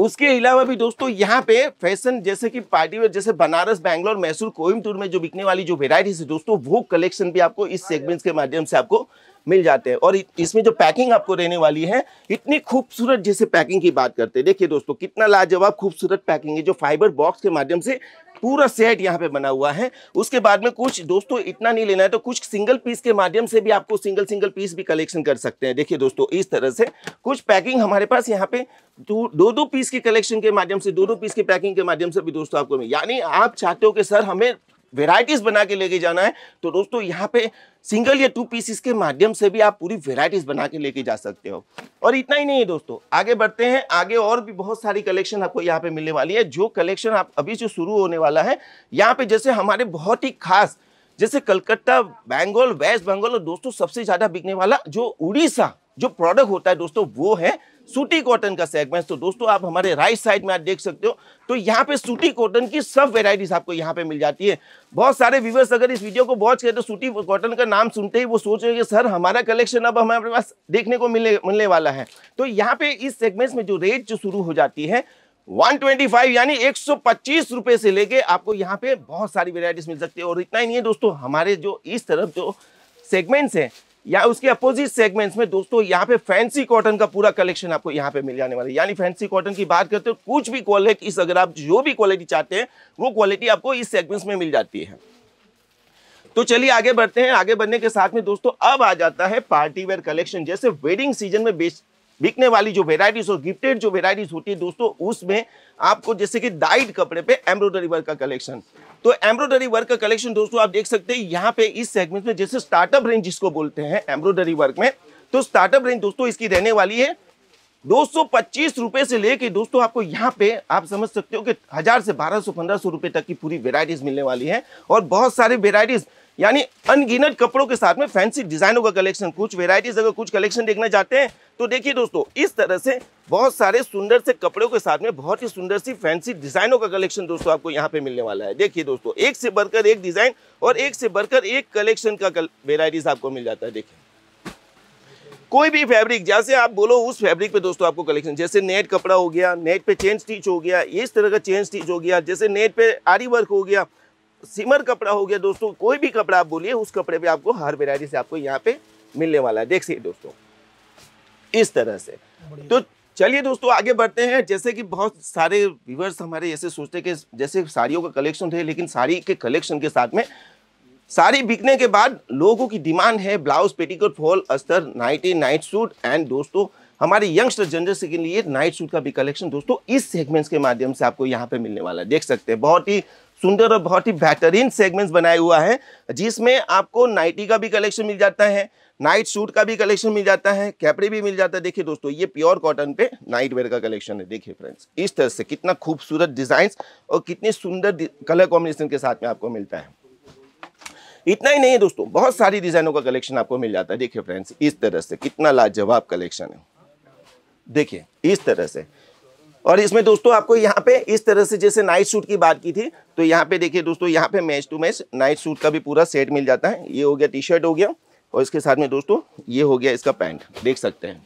Speaker 2: उसके अलावा भी दोस्तों यहाँ पे फैशन जैसे कि पार्टी वेयर जैसे बनारस बैंगलोर मैसूर कोयमटूर में जो बिकने वाली जो वेराइटीज है दोस्तों वो कलेक्शन भी आपको इस सेगमेंट्स के माध्यम से आपको मिल जाते हैं और इसमें जो पैकिंग आपको रहने वाली है इतनी खूबसूरत जैसे पैकिंग की बात करते हैं देखिए दोस्तों कितना लाजवाब खूबसूरत पैकिंग है जो फाइबर बॉक्स के माध्यम से पूरा सेट यहाँ पे बना हुआ है उसके बाद में कुछ दोस्तों इतना नहीं लेना है तो कुछ सिंगल पीस के माध्यम से भी आपको सिंगल सिंगल पीस भी कलेक्शन कर सकते हैं देखिए दोस्तों इस तरह से कुछ पैकिंग हमारे पास यहाँ पे दो दो पीस के कलेक्शन के माध्यम से दो दो पीस की पैकिंग के माध्यम से भी दोस्तों आपको यानी आप चाहते हो कि सर हमें वेराइटीज बना के लेके जाना है तो दोस्तों यहाँ पे सिंगल या टू पीसिस के माध्यम से भी आप पूरी वेराइटीज बना के लेके जा सकते हो और इतना ही नहीं है दोस्तों आगे बढ़ते हैं आगे और भी बहुत सारी कलेक्शन आपको यहाँ पे मिलने वाली है जो कलेक्शन आप अभी जो शुरू होने वाला है यहाँ पे जैसे हमारे बहुत ही खास जैसे कलकत्ता बेंगोल वेस्ट बंगाल और दोस्तों सबसे ज्यादा बिकने वाला जो उड़ीसा जो प्रोडक्ट होता है दोस्तों वो है सूटी कॉटन का सेगमेंट तो दोस्तों आप हमारे राइट साइड में आप देख सकते हो तो यहाँ पे सूटी कॉटन की सब वेराइटीज आपको यहाँ पे मिल जाती है बहुत सारे व्यूवर्स अगर इस वीडियो को वॉच करें तो सूटी कॉटन का नाम सुनते ही वो सोच रहे कि सर हमारा कलेक्शन अब हमारे पास देखने को मिले मिलने वाला है तो यहाँ पे इस सेगमेंट्स में जो रेट जो शुरू हो जाती है 125 यानी एक रुपए से लेके आपको यहाँ पे बहुत सारी वेराइटीज मिल सकती है और इतना ही नहीं है दोस्तों हमारे जो इस तरफ जो सेगमेंट्स हैं या उसके अपोजिट सेगमेंट्स में दोस्तों यहाँ पे फैंसी कॉटन का पूरा कलेक्शन आपको यहाँ पे मिल जाने वाला है यानी फैंसी कॉटन की बात करते हो कुछ भी क्वालिटी इस अगर आप जो भी क्वालिटी चाहते हैं वो क्वालिटी आपको इस सेगमेंट्स में मिल जाती है तो चलिए आगे बढ़ते हैं आगे बढ़ने के साथ में दोस्तों अब आ जाता है पार्टी वेयर कलेक्शन जैसे वेडिंग सीजन में बेच बिकने वाली जो वेराइटीज और गिफ्टेड जो वेराइटीज होती है दोस्तों उसमें आपको जैसे कि डाइट कपड़े पे एम्ब्रॉयडरी वर्क का कलेक्शन तो एम्ब्रॉयडरी वर्क का कलेक्शन दोस्तों आप देख सकते हैं यहाँ पे इस सेगमेंट में जैसे स्टार्टअप रेंज जिसको बोलते हैं एम्ब्रॉयडरी वर्क में तो स्टार्टअप रेंज दोस्तों इसकी रहने वाली है दो सौ से लेके दोस्तों आपको यहाँ पे आप समझ सकते हो कि हजार से बारह सौ पंद्रह सौ रुपए तक की पूरी वेराइटीज मिलने वाली है और बहुत सारी वेराइटीज यानी अनगिनत कपड़ों के साथ में फैंसी डिजाइनों का कलेक्शन कुछ वेराइटीज अगर कुछ कलेक्शन देखना चाहते हैं तो देखिए दोस्तों इस तरह से बहुत सारे सुंदर से कपड़ों के साथ में बहुत ही सुंदर सी फैंसी डिजाइनों का कलेक्शन दोस्तों आपको यहाँ पे मिलने वाला है देखिए दोस्तों एक से बढ़कर एक डिजाइन और एक से बढ़कर एक कलेक्शन का कल, वेराइटीज आपको मिल जाता है देखिए कोई भी फैब्रिक जैसे आप बोलो उस फैब्रिक पे दोस्तों आपको कलेक्शन जैसे नेट कपड़ा हो गया नेट पे चेन स्टिच हो गया इस तरह का चेन स्टिच हो गया जैसे नेट पे आरी वर्क हो गया सिमर कपड़ा हो गया दोस्तों कोई भी कपड़ा आप बोलिए उस कपड़े पे आपको हर वेरायटी से आपको यहाँ पे मिलने वाला है देख सकते दोस्तों इस तरह से तो चलिए दोस्तों आगे बढ़ते हैं जैसे कि बहुत सारे व्यूवर्स हमारे ऐसे सोचते कि जैसे साड़ियों का कलेक्शन है लेकिन साड़ी के कलेक्शन के साथ में साड़ी बिकने के बाद लोगों की डिमांड है ब्लाउज पेटीकोट फॉल अस्तर नाइटी नाइट सूट एंड दोस्तों हमारे यंगस्टर जनरेशन के लिए नाइट सूट का भी कलेक्शन दोस्तों इस सेगमेंट्स के माध्यम से आपको यहाँ पे मिलने वाला है देख सकते हैं बहुत ही सुंदर और बहुत ही बेहतरीन सेगमेंट्स बनाए हुआ है जिसमें आपको नाइटी का भी कलेक्शन मिल जाता है नाइट सूट का भी कलेक्शन मिल जाता है कैपरे भी मिल जाता है देखिए दोस्तों ये प्योर कॉटन पे नाइट वेयर का कलेक्शन है देखिए फ्रेंड्स इस तरह से कितना खूबसूरत डिजाइन और कितने सुंदर कलर कॉम्बिनेशन के साथ में आपको मिलता है इतना ही नहीं है दोस्तों बहुत सारी डिजाइनों का कलेक्शन आपको मिल जाता है देखिए फ्रेंड्स इस तरह से कितना लाजवाब कलेक्शन है देखिए इस तरह से और इसमें दोस्तों आपको यहाँ पे इस तरह से जैसे नाइट सूट की बात की थी तो यहाँ पे देखिए दोस्तों यहाँ पे match to match night suit का भी पूरा सेट मिल जाता है ये हो गया टी शर्ट हो गया और इसके साथ में दोस्तों ये हो गया इसका पैंट देख सकते हैं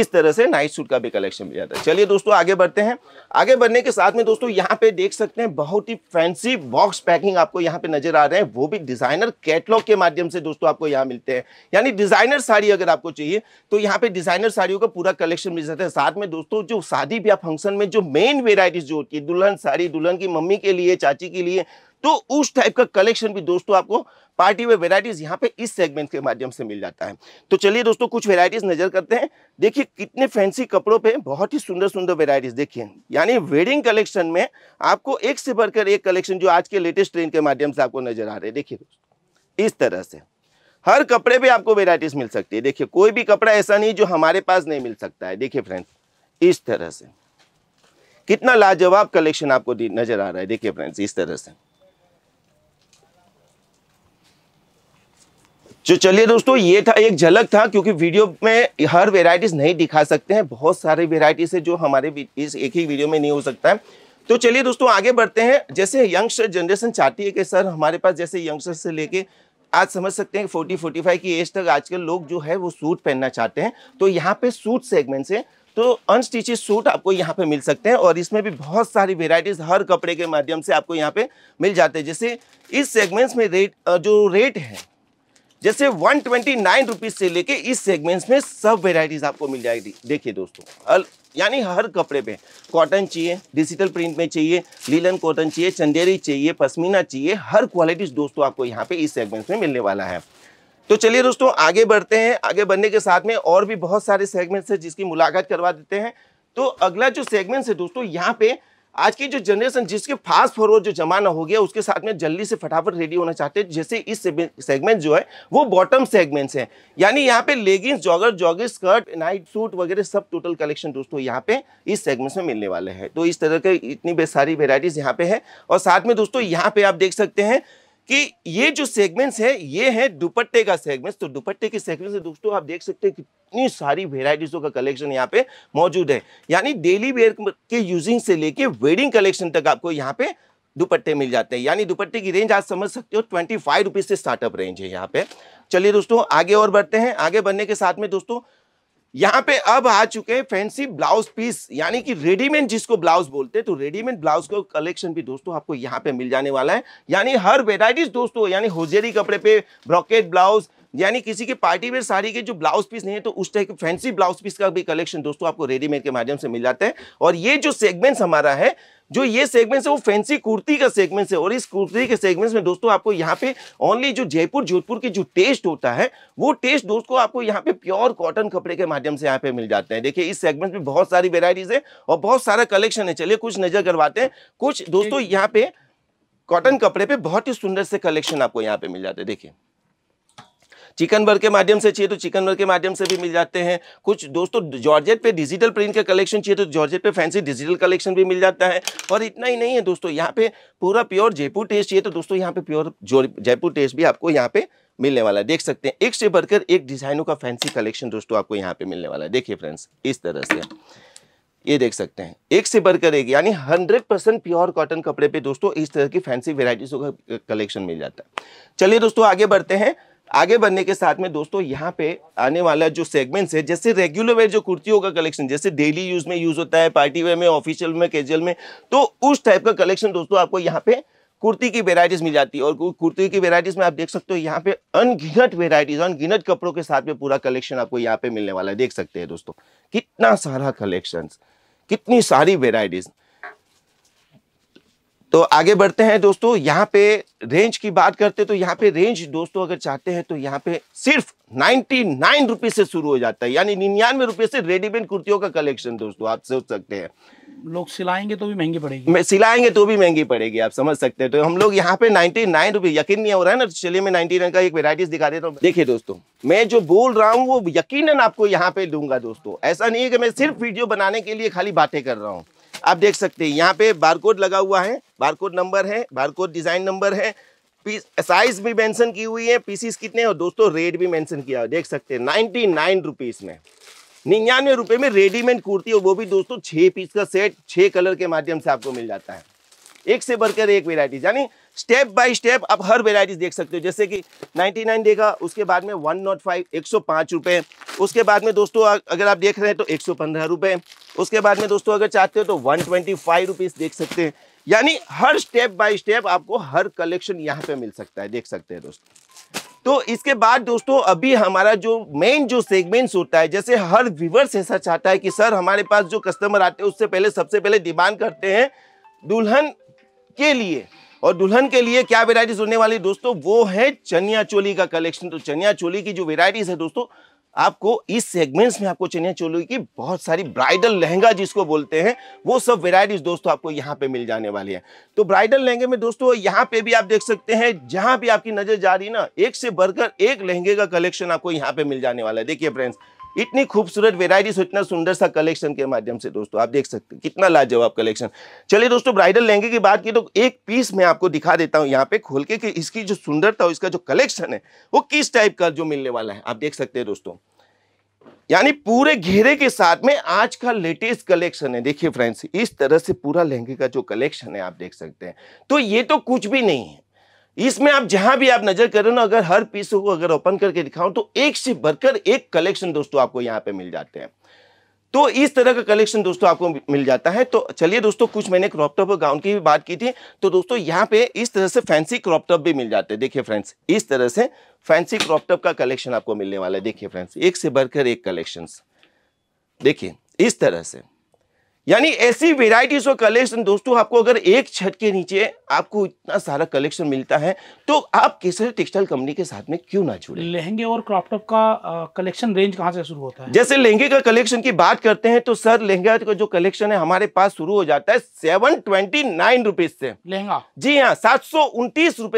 Speaker 2: इस तरह से नाइट सूट का भी कलेक्शन मिल जाता है चलिए दोस्तों आगे बढ़ते हैं आगे बढ़ने के साथ में दोस्तों यहाँ पे देख सकते हैं बहुत ही फैंसी बॉक्स पैकिंग आपको यहाँ पे नजर आ रहे हैं वो भी डिजाइनर कैटलॉग के माध्यम से दोस्तों आपको यहाँ मिलते हैं यानी डिजाइनर साड़ी अगर आपको चाहिए तो यहाँ पे डिजाइनर साड़ियों का पूरा कलेक्शन मिल जाता है साथ में दोस्तों जो शादी ब्याह फंक्शन में जो मेन वेराइटीज जो होती है दुल्हन साड़ी दुल्हन की मम्मी के लिए चाची के लिए तो उस टाइप का कलेक्शन भी दोस्तों आपको पार्टी वेयर वेराइटीज यहाँ पे इस सेगमेंट के माध्यम से मिल जाता है तो चलिए दोस्तों कुछ वेराइटीज नजर करते हैं देखिए कितने फैंसी कपड़ों पे बहुत ही सुंदर सुंदर वेराइटीज देखिए यानी वेडिंग कलेक्शन में आपको एक से बढ़कर एक कलेक्शन जो आज के लेटेस्ट ट्रेंड के माध्यम से आपको नजर आ रहे हैं देखिए इस तरह से हर कपड़े पे आपको वेराइटीज मिल सकती है देखिए कोई भी कपड़ा ऐसा नहीं जो हमारे पास नहीं मिल सकता है देखिए फ्रेंड्स इस तरह से कितना लाजवाब कलेक्शन आपको नजर आ रहा है देखिए फ्रेंड्स इस तरह से जो चलिए दोस्तों ये था एक झलक था क्योंकि वीडियो में हर वेराइटीज नहीं दिखा सकते हैं बहुत सारे वेराइटीज है जो हमारे इस एक ही वीडियो में नहीं हो सकता है तो चलिए दोस्तों आगे बढ़ते हैं जैसे यंगस्टर जनरेशन चाहती है कि सर हमारे पास जैसे यंगस्टर से लेके आज समझ सकते हैं फोर्टी फोर्टी फाइव की एज तक आजकल लोग जो है वो सूट पहनना चाहते हैं तो यहाँ पे सूट सेगमेंट से तो अनस्टिचेज सूट आपको यहाँ पे मिल सकते हैं और इसमें भी बहुत सारी वेराइटीज हर कपड़े के माध्यम से आपको यहाँ पे मिल जाते हैं जैसे इस सेगमेंट्स में रेट जो रेट है जैसे वन ट्वेंटी नाइन रुपीज से लेके इस सेगमेंट्स में सब वेराइटीज आपको मिल जाएगी देखिए दोस्तों यानी हर कपड़े पे कॉटन चाहिए डिजिटल प्रिंट में चाहिए लीलन कॉटन चाहिए चंदेरी चाहिए पश्मीना चाहिए हर क्वालिटीज दोस्तों आपको यहाँ पे इस सेगमेंट्स में मिलने वाला है तो चलिए दोस्तों आगे बढ़ते हैं आगे बढ़ने के साथ में और भी बहुत सारे सेगमेंट्स है जिसकी मुलाकात करवा देते हैं तो अगला जो सेगमेंट्स है दोस्तों यहाँ पे आज की जो जनरेशन जिसके फास्ट फॉरवर्ड जो जमाना हो गया उसके साथ में जल्दी से फटाफट रेडी होना चाहते हैं जैसे इस सेगमेंट जो है वो बॉटम सेगमेंट्स हैं यानी यहाँ पे leggings jogger jogger skirt night suit वगैरह सब टोटल कलेक्शन दोस्तों यहाँ पे इस सेगमेंट्स में मिलने वाले हैं तो इस तरह के इतनी सारी वेराइटीज़ यहाँ पे है और साथ में दोस्तों यहाँ पे आप देख सकते हैं कि ये जो सेगमेंट्स है ये है दुपट्टे का सेगमेंट्स तो दुपट्टे के सेगमेंट से दोस्तों आप देख सकते हैं कितनी सारी वेराइटीज़ों का कलेक्शन यहाँ पे मौजूद है यानी डेली वेयर के यूजिंग से लेके वेडिंग कलेक्शन तक आपको यहाँ पे दुपट्टे मिल जाते हैं यानी दुपट्टे की रेंज आप समझ सकते हो ट्वेंटी फाइव रुपीज़ से स्टार्टअप रेंज है यहाँ पे चलिए दोस्तों आगे और बढ़ते हैं आगे बढ़ने के साथ में दोस्तों यहाँ पे अब आ चुके हैं फैंसी ब्लाउज पीस यानी कि रेडीमेड जिसको ब्लाउज बोलते हैं तो रेडीमेड ब्लाउज का कलेक्शन भी दोस्तों आपको यहाँ पे मिल जाने वाला है यानी हर वेराइटीज दोस्तों यानी होजेरी कपड़े पे ब्रॉकेट ब्लाउज यानी किसी के पार्टी वेयर साड़ी के जो ब्लाउज पीस नहीं है तो उस टाइप के फैंसी ब्लाउज पीस का भी कलेक्शन दोस्तों आपको रेडीमेड के माध्यम से मिल जाता है और ये जो सेगमेंट्स हमारा है जो ये सेगमेंट से है वो फैंसी कुर्ती का सेगमेंट से है और इस कुर्ती के सेगमेंट्स में दोस्तों आपको यहाँ पे ओनली जो जयपुर जोधपुर के जो टेस्ट होता है वो टेस्ट दोस्तों आपको यहाँ पे प्योर कॉटन कपड़े के माध्यम से यहाँ पे मिल जाते हैं देखिए इस सेगमेंट में बहुत सारी वेराइटीज है और बहुत सारा कलेक्शन है चलिए कुछ नजर करवाते हैं कुछ दोस्तों यहाँ पे कॉटन कपड़े पे बहुत ही सुंदर से कलेक्शन आपको यहाँ पे मिल जाते हैं देखिए चिकन वर्क के माध्यम से चाहिए तो चिकन वर्क के माध्यम से भी मिल जाते हैं कुछ दोस्तों जॉर्जेट पे डिजिटल प्रिंट का कलेक्शन चाहिए तो जॉर्जेट पे फैंसी डिजिटल कलेक्शन भी मिल जाता है और इतना ही नहीं है दोस्तों यहाँ पे पूरा प्योर जयपुर टेस्ट चाहिए तो दोस्तों यहाँ पे प्योर जयपुर टेस्ट भी आपको यहाँ पे मिलने वाला है देख सकते हैं एक से बढ़कर एक डिजाइनों का फैंसी कलेक्शन दोस्तों आपको यहाँ पे मिलने वाला है देखिए फ्रेंड्स इस तरह से ये देख सकते हैं एक से बढ़कर एक यानी 100 परसेंट प्योर कॉटन कपड़े पे दोस्तों इस तरह की फैंसी वेराइटीज का कलेक्शन मिल जाता है चलिए दोस्तों आगे बढ़ते हैं आगे बढ़ने के साथ में दोस्तों यहाँ पे आने वाला जो सेगमेंट्स है जैसे रेगुलर वेयर जो कुर्तियों का कलेक्शन जैसे डेली यूज में यूज होता है पार्टी वेयर में ऑफिशियल में कैजुअल में तो उस टाइप का कलेक्शन दोस्तों आपको यहाँ पे कुर्ती की वेराइटीज मिल जाती है और कुर्ती की वेराइटीज में आप देख सकते हो यहाँ पे अनगिनत वेराइटीज अनगिनत कपड़ों के साथ में पूरा कलेक्शन आपको यहाँ पे मिलने वाला है देख सकते हैं दोस्तों कितना सारा कलेक्शन कितनी सारी वेराइटीज़ तो आगे बढ़ते हैं दोस्तों यहाँ पे रेंज की बात करते तो यहाँ पे रेंज दोस्तों अगर चाहते हैं तो यहाँ पे सिर्फ नाइन्टी नाइन रुपये से शुरू हो जाता है यानी निन्यानवे रुपए से रेडीमेड कुर्तियों का कलेक्शन दोस्तों आप सोच सकते हैं
Speaker 1: लोग सिलाएंगे तो भी महंगी पड़ेगी
Speaker 2: सिलाएंगे तो भी महंगी पड़ेगी आप समझ सकते हैं तो हम लोग यहाँ पे नाइनटी नाइन रुपये यकीन नहीं हो रहा है ना चलिए मैं नाइनटी नाइन का एक वेराइटीज दिखा देता हूँ देखिए दोस्तों मैं जो बोल रहा हूँ वो यकीन आपको यहाँ पे दूंगा दोस्तों ऐसा नहीं है कि मैं सिर्फ वीडियो बनाने के लिए खाली बातें कर रहा हूँ आप देख सकते हैं यहाँ पे बारकोड लगा हुआ है बारकोड नंबर है बारकोड डिज़ाइन नंबर है साइज भी मेंशन की हुई है पीसीस कितने और दोस्तों रेट भी मेंशन किया देख सकते हैं नाइन्टी नाइन रुपीज़ में निन्यानवे रुपए में रेडीमेड कुर्ती और वो भी दोस्तों छह पीस का सेट छह कलर के माध्यम से आपको मिल जाता है एक से बढ़कर एक वेरायटी यानी स्टेप बाय स्टेप आप हर वेराइटीज देख सकते हो जैसे कि 99 देखा उसके बाद में 105 105 रुपए उसके बाद में दोस्तों अगर आप देख रहे हैं तो पंद्रह रुपए उसके बाद में दोस्तों अगर चाहते हो तो फाइव रुपीज देख सकते हैं यानी हर स्टेप बाय स्टेप आपको हर कलेक्शन यहाँ पे मिल सकता है देख सकते हैं दोस्तों तो इसके बाद दोस्तों अभी हमारा जो मेन जो सेगमेंट्स होता है जैसे हर व्यूवर्स ऐसा चाहता है कि सर हमारे पास जो कस्टमर आते हैं उससे पहले सबसे पहले डिमांड करते हैं दुल्हन के लिए और दुल्हन के लिए क्या वेराइटीज होने वाली दोस्तों वो है चनिया चोली का कलेक्शन तो चनिया चोली की जो वेराइटीज है दोस्तों आपको इस सेगमेंट्स में आपको चनिया चोली की बहुत सारी ब्राइडल लहंगा जिसको बोलते हैं वो सब वेराइटीज दोस्तों आपको यहाँ पे मिल जाने वाली है तो ब्राइडल लहंगे में दोस्तों यहाँ पे भी आप देख सकते हैं जहां भी आपकी नजर जा रही ना एक से बढ़कर एक लहंगे का कलेक्शन आपको यहाँ पे मिल जाने वाला है देखिए फ्रेंड्स इतनी खूबसूरत वेराइटीज इतना सुंदर सा कलेक्शन के माध्यम से दोस्तों आप देख सकते हैं कितना लाजवाब कलेक्शन चलिए दोस्तों ब्राइडल लहंगे की बात की तो एक पीस मैं आपको दिखा देता हूँ यहाँ पे खोल के कि इसकी जो सुंदरता इसका जो कलेक्शन है वो किस टाइप का जो मिलने वाला है आप देख सकते हैं दोस्तों यानी पूरे घेरे के साथ में आज का लेटेस्ट कलेक्शन है देखिए फ्रेंड्स इस तरह से पूरा लहंगे का जो कलेक्शन है आप देख सकते हैं तो ये तो कुछ भी नहीं है इसमें आप जहां भी आप नजर करो ना अगर हर पीस को अगर ओपन करके दिखाऊं तो एक से भरकर एक कलेक्शन दोस्तों आपको यहाँ पे मिल जाते हैं तो इस तरह का कलेक्शन दोस्तों आपको मिल जाता है तो चलिए दोस्तों कुछ मैंने क्रॉप टॉप और गाउन की भी बात की थी तो दोस्तों यहाँ पे इस तरह से फैंसी क्रॉप टॉप भी मिल जाते हैं देखिए फ्रेंड्स इस तरह से फैंसी क्रॉप टॉप का कलेक्शन आपको मिलने वाला है देखिए फ्रेंड्स एक से बढ़कर एक कलेक्शन देखिए इस तरह से यानी ऐसी वेराइटीज और कलेक्शन दोस्तों आपको अगर एक छत के नीचे आपको इतना सारा कलेक्शन मिलता है तो आप केसर टेक्सटाइल कंपनी के साथ में क्यों ना जुड़े लहंगे और क्रॉप का
Speaker 1: कलेक्शन रेंज कहाँ से शुरू होता है जैसे लहंगे
Speaker 2: का कलेक्शन की बात करते हैं तो सर लहंगा का जो कलेक्शन है हमारे पास शुरू हो जाता है सेवन ट्वेंटी नाइन रुपीज से लहंगा जी हाँ सात सौ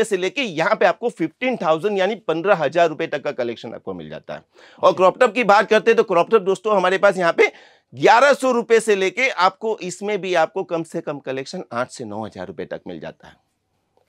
Speaker 2: से लेके यहाँ पे आपको फिफ्टीन थाउजेंड यानी पंद्रह हजार रुपए तक का कलेक्शन आपको मिल जाता है और क्रॉपटॉप की बात करते हैं तो क्रॉपटॉप दोस्तों हमारे पास यहाँ पे ग्यारह सौ रुपए से लेके आपको इसमें भी आपको कम से कम कलेक्शन आठ से नौ हजार रुपए तक मिल जाता है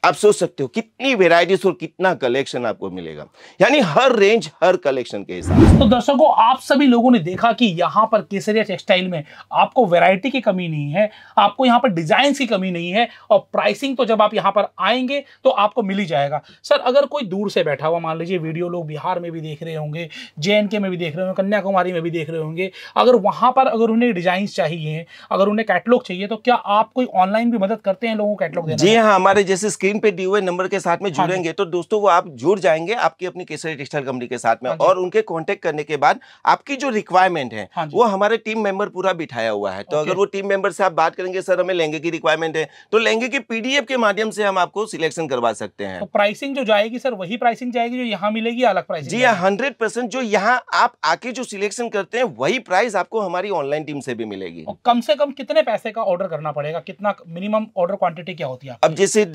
Speaker 2: आप सोच सकते हो कितनी वेराइटीज और कितना कलेक्शन आपको मिलेगा यानी हर रेंज हर कलेक्शन के हिसाब
Speaker 1: से तो दर्शकों आप सभी लोगों ने देखा कि यहाँ पर केसरिया टेक्सटाइल में आपको वेरायटी की कमी नहीं है आपको यहाँ पर डिजाइन की कमी नहीं है और प्राइसिंग तो जब आप यहाँ पर आएंगे तो आपको मिल ही जाएगा सर अगर कोई दूर से बैठा हुआ मान लीजिए वीडियो लोग बिहार में भी देख रहे होंगे जे में भी देख रहे होंगे कन्याकुमारी में भी देख रहे होंगे अगर वहाँ पर अगर उन्हें डिजाइन चाहिए अगर उन्हें कैटलॉग चाहिए तो क्या आप कोई ऑनलाइन भी मदद करते हैं लोगों को कैटलॉग जी हाँ हमारे
Speaker 2: जैसे स्क्रीन स्क्रीन पे दिए हुए नंबर के साथ में हाँ जुड़ेंगे तो दोस्तों वो आप जुड़ जाएंगे आपकी अपनी केसरी टेक्सटाइल कंपनी के साथ में हाँ और उनके कॉन्टेक्ट करने के बाद आपकी जो रिक्वायरमेंट है हाँ वो हमारे टीम मेंबर पूरा बिठाया हुआ है तो अगर वो टीम मेंबर से आप बात करेंगे सर हमें लहंगे की रिक्वायरमेंट है तो लहंगे की पीडीएफ के माध्यम से हम आपको सिलेक्शन करवा सकते हैं
Speaker 1: प्राइसिंग तो जो जाएगी सर वही प्राइसिंग जाएगी जो यहाँ मिलेगी अलग प्राइस जी
Speaker 2: हंड्रेड परसेंट जो यहाँ आप आके जो सिलेक्शन करते हैं वही प्राइस आपको हमारी ऑनलाइन टीम से भी मिलेगी
Speaker 1: कम से कम कितने पैसे का ऑर्डर करना पड़ेगा कितना मिनिमम ऑर्डर क्वांटिटी क्या होती है
Speaker 2: अब जैसे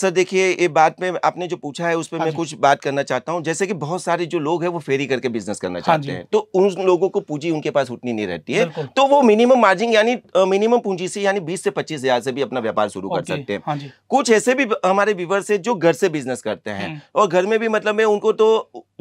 Speaker 2: सर सर देखिए ये बात में आपने जो पूछा है उस पर हाँ मैं कुछ बात करना चाहता हूँ जैसे कि बहुत सारे जो लोग हैं वो फेरी करके बिजनेस करना हाँ चाहते हैं तो उन लोगों को पूंजी उनके पास उठनी नहीं रहती है तो वो मिनिमम मार्जिन यानी मिनिमम पूंजी से यानी बीस से पच्चीस हजार से भी अपना व्यापार शुरू कर सकते हैं हाँ कुछ ऐसे भी हमारे व्यवर्स है जो घर से बिजनेस करते हैं हम्म। और घर में भी मतलब उनको तो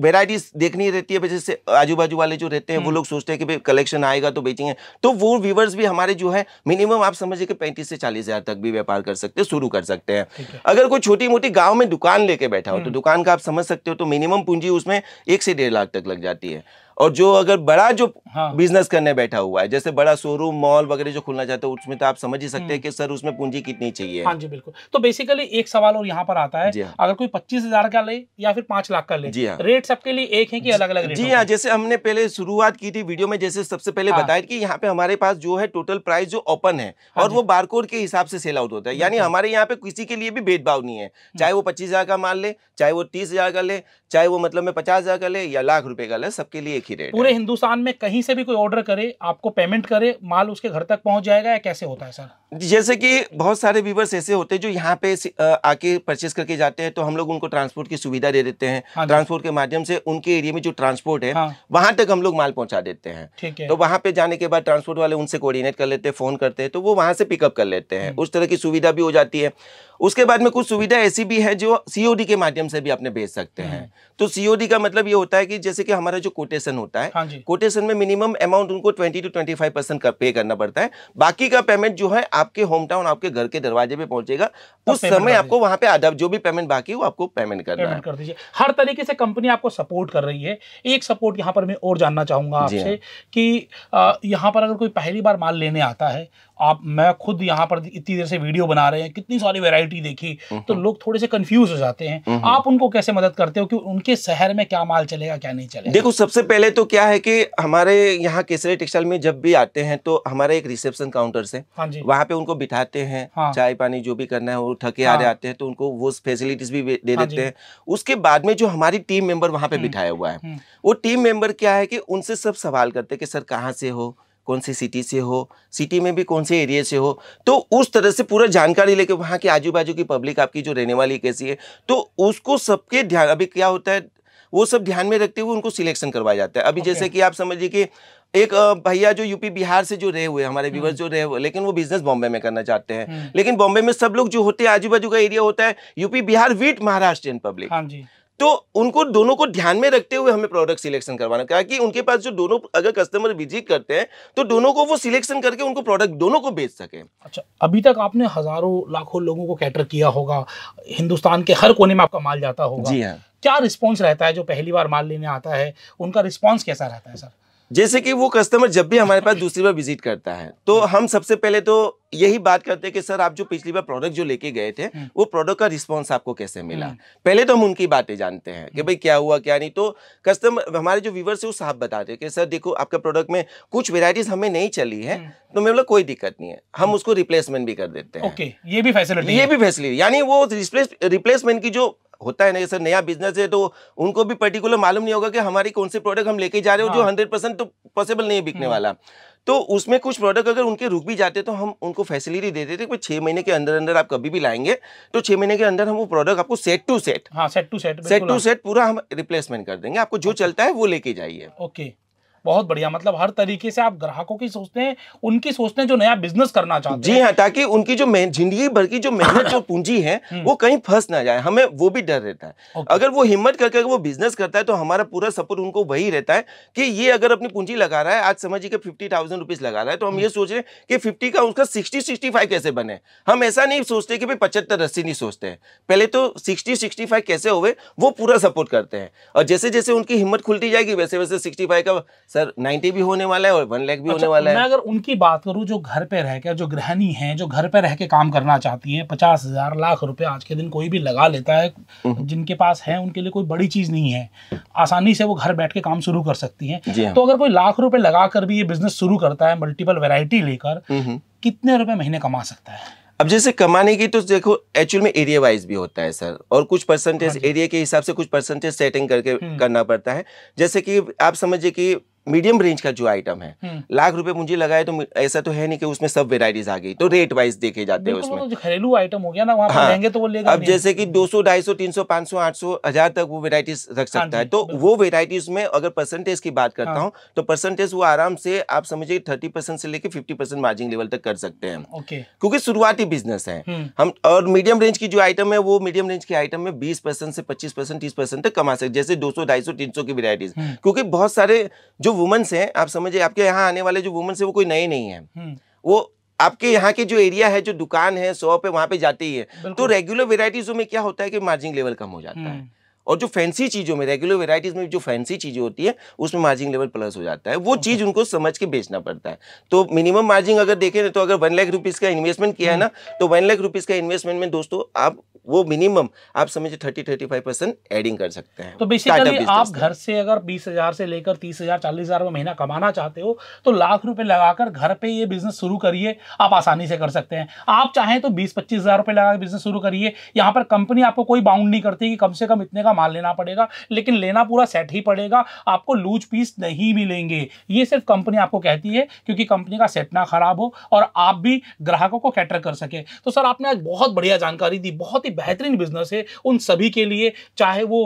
Speaker 2: वेराइटीज देखनी रहती है जैसे आजू बाजू वाले जो रहते हैं वो हम्म। लोग सोचते हैं कि कलेक्शन आएगा तो बेचेंगे तो वो व्यूवर्स भी हमारे जो है मिनिमम आप समझिए कि पैंतीस से चालीस हजार तक भी व्यापार कर सकते शुरू कर सकते हैं अगर कोई कोई छोटी मोटी गांव में दुकान लेके बैठा हो तो हम्म। दुकान का आप समझ सकते हो तो मिनिमम पूंजी उसमें एक से डेढ़ लाख तक लग जाती है और जो अगर बड़ा जो हाँ। बिजनेस करने बैठा हुआ है जैसे बड़ा शोरूम मॉल वगैरह जो खुलना चाहते हो उसमें तो आप समझ ही सकते हैं हम्म। कि सर उसमें पूंजी कितनी चाहिए हाँ
Speaker 1: जी बिल्कुल तो बेसिकली एक सवाल और यहाँ पर आता है हाँ। अगर कोई पच्चीस हजार का ले या फिर पांच लाख का ले जी हाँ रेट सबके लिए एक है कि अलग अलग जी हाँ जैसे
Speaker 2: हमने पहले शुरुआत की थी वीडियो में जैसे सबसे पहले हाँ। बताया कि यहाँ पे हमारे पास जो है टोटल प्राइस जो ओपन है हाँ और वो बारकोड के हिसाब से सेल आउट होता है यानी हमारे यहाँ पे किसी के लिए भी भेदभाव नहीं है हम्म। चाहे वो पच्चीस का माल ले चाहे वो तीस का ले चाहे वो मतलब में पचास का ले या लाख रुपए का ले सबके लिए एक ही रेट पूरे
Speaker 1: हिंदुस्तान में कहीं से भी कोई ऑर्डर करे आपको पेमेंट करे माल उसके घर तक पहुंच जाएगा या कैसे होता है सर
Speaker 2: जैसे कि बहुत सारे व्यूवर्स ऐसे होते हैं जो यहाँ पे आके परचेस करके जाते हैं तो हम लोग उनको ट्रांसपोर्ट की सुविधा दे देते हैं हाँ ट्रांसपोर्ट के माध्यम से उनके एरिया में जो ट्रांसपोर्ट है हाँ। वहां तक हम लोग माल पहुंचा देते हैं है। तो वहां पे जाने के बाद ट्रांसपोर्ट वाले उनसे कोऑर्डिनेट कर लेते हैं फोन करते हैं तो वो वहां से पिकअप कर लेते हैं हम्म। उस तरह की सुविधा भी हो जाती है उसके बाद में कुछ सुविधा ऐसी भी है जो सीओडी के माध्यम से भी आपने भेज सकते हैं हम्म। तो सीओडी का मतलब ये होता है कि जैसे कि हमारा जो कोटेशन होता है कोटेशन हाँ में मिनिमम अमाउंट उनको twenty to twenty five percent pay करना पड़ता है बाकी का पेमेंट जो है आपके होम टाउन आपके घर के दरवाजे पे पहुंचेगा उस समय आपको वहां पे आधा जो भी पेमेंट बाकी हो आपको पेमेंट करना पेमेंट कर
Speaker 1: दीजिए हर तरीके से कंपनी आपको सपोर्ट कर रही है एक सपोर्ट यहाँ पर मैं और जानना चाहूंगा आपसे हाँ। कि यहाँ पर अगर कोई पहली बार माल लेने आता है आप मैं खुद यहाँ पर इतनी देर से वीडियो बना रहे हैं कितनी सारी वेरायटी देखी हम्म, तो हम्म। लोग थोड़े से कंफ्यूज हो जाते हैं हम्म, आप उनको कैसे मदद करते हो कि उनके शहर में क्या माल चलेगा क्या नहीं चलेगा
Speaker 2: देखो सबसे पहले तो क्या है कि हमारे यहाँ केसरी टेक्सटाइल में जब भी आते हैं तो हमारे एक रिसेप्शन काउंटर से हाँ जी वहाँ पे उनको बिठाते हैं हाँ। चाय पानी जो भी करना है वो थके हाँ। आ जाते हैं तो उनको वो फैसिलिटीज भी दे हाँ देते हैं उसके बाद में जो हमारी टीम मेंबर वहां पे हम्म। बिठाया हुआ है हम्म। वो टीम मेंबर क्या है कि उनसे सब सवाल करते हैं कि सर कहाँ से हो कौन सी सिटी से हो सिटी में भी कौन से एरिया से हो तो उस तरह से पूरा जानकारी लेके वहाँ के आजू बाजू की पब्लिक आपकी जो रहने वाली कैसी है तो उसको सबके ध्यान अभी क्या होता है वो सब ध्यान में रखते हुए उनको सिलेक्शन करवाया जाता है अभी okay. जैसे कि आप समझिए कि एक भैया जो यूपी बिहार से जो रहे हुए हमारे व्यूवर्स हम्म। जो रहे हुए लेकिन वो बिजनेस बॉम्बे में करना चाहते हैं हम्म। लेकिन बॉम्बे में सब लोग जो होते हैं आजू बाजू का एरिया होता है UP Bihar within public हाँ जी तो उनको दोनों को ध्यान में रखते हुए हमें प्रोडक्ट सिलेक्शन करवाना क्या कि उनके पास जो दोनों अगर कस्टमर विजिट करते हैं तो दोनों को वो सिलेक्शन करके उनको प्रोडक्ट दोनों को बेच सके
Speaker 1: अच्छा अभी तक आपने हजारों लाखों लोगों को कैटर किया होगा हिंदुस्तान के हर कोने में आपका माल जाता होगा जी हाँ क्या रिस्पॉन्स रहता है जो पहली बार माल लेने आता है उनका रिस्पॉन्स कैसा रहता है सर
Speaker 2: जैसे कि वो कस्टमर जब भी हमारे पास दूसरी बार विजिट करता है तो हम सबसे पहले तो यही बात करते हैं कि सर आप जो पिछली बार प्रोडक्ट जो लेके गए थे हम्म। वो प्रोडक्ट का रिस्पांस आपको कैसे मिला हम्म। पहले तो हम उनकी बातें जानते हैं कि हम्म। भाई क्या हुआ क्या नहीं तो कस्टमर हमारे जो व्यूवर्स है वो साफ बताते हैं कि सर देखो आपके प्रोडक्ट में कुछ वेराइटीज हमें नहीं चली है तो मैं बोला कोई दिक्कत नहीं है हम उसको रिप्लेसमेंट भी कर देते हैं ये भी फैसिलिटी ये भी फैसिलिटी यानी वो रिप्लेसमेंट की जो होता है ना सर नया बिजनेस है तो उनको भी पर्टिकुलर मालूम नहीं होगा कि हमारी कौन से प्रोडक्ट हम लेके जा रहे हो जो हंड्रेड हाँ। परसेंट तो पॉसिबल नहीं बिकने हम्म। वाला तो उसमें कुछ प्रोडक्ट अगर उनके रुक भी जाते तो हम उनको फैसिलिटी देते थे कि महीने के अंदर अंदर आप कभी भी लाएंगे तो छह महीने के अंदर हम वो प्रोडक्ट आपको सेट टू सेट
Speaker 1: हाँ set to set set to
Speaker 2: set पूरा हम रिप्लेसमेंट कर देंगे आपको जो चलता है वो लेके जाइए
Speaker 1: ओके बहुत बढ़िया मतलब हर तरीके से आप ग्राहकों की सोचते हैं उनकी सोचते हैं जो नया बिजनेस करना चाहते
Speaker 2: हैं जी हाँ ताकि उनकी जो जिंदगी भर की जो मेहनत जो पूंजी है हम्म। वो कहीं फंस ना जाए हमें वो भी डर रहता है अगर वो हिम्मत करके वो बिजनेस करता है तो हमारा पूरा सपोर्ट उनको वही रहता है कि ये अगर अपनी पूंजी लगा रहा है आज समझिए फिफ्टी थाउजेंड रुपीज लगा रहा है तो हम हम्म। ये सोच रहे हैं कि फिफ्टी का उसका सिक्सटी सिक्सटी फाइव कैसे बने हम ऐसा नहीं सोचते कि भाई पचहत्तर अस्सी नहीं सोचते पहले तो सिक्सटी सिक्सटी फाइव कैसे हो वो पूरा सपोर्ट करते हैं और जैसे जैसे उनकी हिम्मत खुलती जाएगी वैसे वैसे सिक्सटी फाइव का सर नाइन्टी भी होने वाला है और वन लैख भी अच्छा, होने वाला है मैं अगर
Speaker 1: उनकी बात करूँ जो घर पे रह के जो गृहणी हैं जो घर पे रह के काम करना चाहती हैं पचास हजार लाख रुपए आज के दिन कोई भी लगा लेता है हम्म। जिनके पास है उनके लिए कोई बड़ी चीज नहीं है आसानी से वो घर बैठ के काम शुरू कर सकती है हाँ। तो अगर कोई लाख रुपए लगा कर भी ये बिजनेस शुरू करता है मल्टीपल वेरायटी लेकर कितने रुपए महीने कमा सकता है
Speaker 2: अब जैसे कमाने की तो देखो एक्चुअल में एरिया वाइज भी होता है सर और कुछ परसेंटेज हाँ एरिया के हिसाब से कुछ परसेंटेज सेटिंग करके हम्म। करना पड़ता है जैसे कि आप समझिए कि मीडियम रेंज का जो आइटम है हम्म। लाख रुपए मुझे लगाए तो ऐसा तो है नहीं कि उसमें सब वेराइटीज आ गई तो रेट वाइज देखे जाते हैं उसमें
Speaker 1: घरेलू आइटम हो गया ना वहाँ हाँ, तो वो लेगा अब जैसे
Speaker 2: कि 200 250 300 500 800 हजार तक वो वेराइटीज रख हाँ सकता है तो वो वेराइटीज में अगर परसेंटेज की बात करता हाँ। हूँ तो परसेंटेज वो आराम से आप समझिए थर्टी से लेकर फिफ्टी मार्जिन लेवल तक कर सकते हैं क्योंकि शुरुआती बिजनेस है हम्म। हम और मीडियम रेंज की जो आइटम है वो मीडियम रेंज के आइटम में बीस परसेंट से पच्चीस परसेंट तक कमा सकते जैसे दो सौ ढाई सौ सौ की वेराइटीज हम्म। क्योंकि बहुत सारे जो वुमेन्स हैं आप समझिए आपके यहाँ आने वाले जो वुमेन्स हैं वो कोई नए नहीं है हम्म। वो आपके यहाँ के जो एरिया है जो दुकान है शॉप है वहाँ पे जाते ही है तो रेगुलर वेराइटीज में क्या होता है कि मार्जिन लेवल कम हो जाता हम्म। है और जो फैंसी चीज़ों में रेगुलर वेराइटीज़ में जो फैंसी चीज़ें होती है उसमें मार्जिन लेवल प्लस हो जाता है वो चीज़ उनको समझ के बेचना पड़ता है तो मिनिमम मार्जिन अगर देखें तो अगर वन लाख रुपीज़ का इन्वेस्टमेंट किया है hmm. ना तो वन लाख रुपीज़ का इन्वेस्टमेंट में दोस्तों आप वो मिनिमम आप समझिए thirty thirty five percent adding कर सकते हैं तो बेसिकली आप घर
Speaker 1: से अगर बीस हजार से लेकर तीस हजार चालीस हजार महीना कमाना चाहते हो तो लाख रुपए लगाकर घर पे ये बिजनेस शुरू करिए आप आसानी से कर सकते हैं आप चाहें तो बीस पच्चीस हजार रुपए लगाकर बिजनेस शुरू करिए यहाँ पर कंपनी आपको कोई बाउंड नहीं करती कि कम से कम इतने का माल लेना पड़ेगा लेकिन लेना पूरा सेट ही पड़ेगा आपको लूज पीस नहीं मिलेंगे ये सिर्फ कंपनी आपको कहती है क्योंकि कंपनी का सेट ना खराब हो और आप भी ग्राहकों को कैटर कर सके तो सर आपने आज बहुत बढ़िया जानकारी दी बहुत ही बेहतरीन बिजनेस है उन सभी के लिए चाहे वो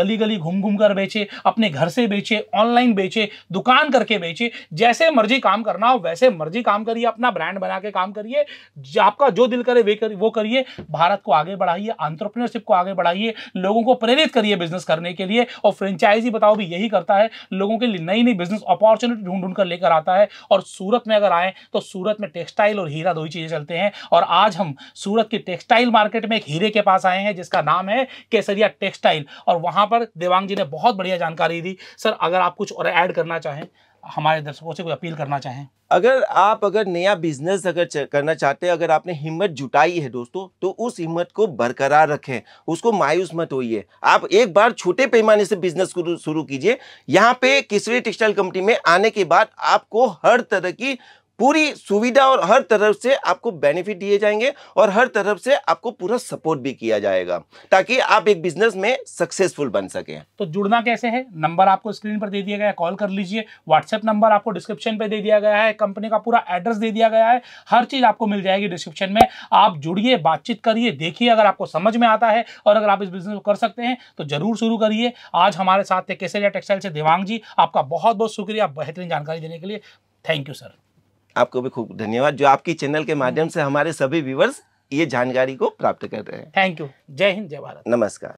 Speaker 1: गली गली घूम घूम कर बेचे अपने घर से बेचे ऑनलाइन बेचे दुकान करके बेचे जैसे मर्जी काम करना हो वैसे मर्जी काम करिए अपना ब्रांड बना के काम करिए आपका जो दिल करे वे वो करिए भारत को आगे बढ़ाइए आंट्रप्रनरशिप को आगे बढ़ाइए लोगों को प्रेरित प्रेरित करिए बिजनेस करने के लिए और फ्रेंचाइजी बताओ भी यही करता है लोगों के लिए नई नई बिजनेस अपॉर्चुनिटी ढूंढ ढूंढ कर लेकर आता है और सूरत में अगर आए तो सूरत में टेक्सटाइल और हीरा दो ही चीज़ें चलते हैं और आज हम सूरत की टेक्सटाइल मार्केट में एक हीरे के पास आए हैं जिसका नाम है केसरिया टेक्सटाइल और वहां पर देवांग जी ने बहुत बढ़िया जानकारी दी सर अगर आप कुछ और ऐड करना चाहें हमारे दर्शकों से कोई अपील करना चाहें
Speaker 2: अगर आप अगर नया बिजनेस अगर करना चाहते हैं अगर आपने हिम्मत जुटाई है दोस्तों तो उस हिम्मत को बरकरार रखें उसको मायूस मत होइए आप एक बार छोटे पैमाने से बिजनेस शुरू कीजिए यहाँ पे किसरी टेक्सटाइल कंपनी में आने के बाद आपको हर तरह की पूरी सुविधा और हर तरफ से आपको बेनिफिट दिए जाएंगे और हर तरफ से आपको पूरा सपोर्ट भी किया जाएगा ताकि आप एक बिजनेस में सक्सेसफुल बन सके
Speaker 1: तो जुड़ना कैसे है नंबर आपको स्क्रीन पर दे दिया गया है कॉल कर लीजिए व्हाट्सएप नंबर आपको डिस्क्रिप्शन पर दे दिया गया है कंपनी का पूरा एड्रेस दे दिया गया है हर चीज आपको मिल जाएगी डिस्क्रिप्शन में आप जुड़िए बातचीत करिए देखिए अगर आपको समझ में आता है और अगर आप इस बिजनेस को कर सकते हैं तो जरूर शुरू करिए आज हमारे साथ थे केसरिया टेक्सटाइल से देवांग जी आपका बहुत बहुत शुक्रिया बेहतरीन जानकारी देने के लिए थैंक यू सर
Speaker 2: आपको भी खूब धन्यवाद जो आपकी चैनल के माध्यम से हमारे सभी व्यूवर्स ये जानकारी को प्राप्त कर रहे हैं
Speaker 1: थैंक यू जय हिंद जय भारत
Speaker 2: नमस्कार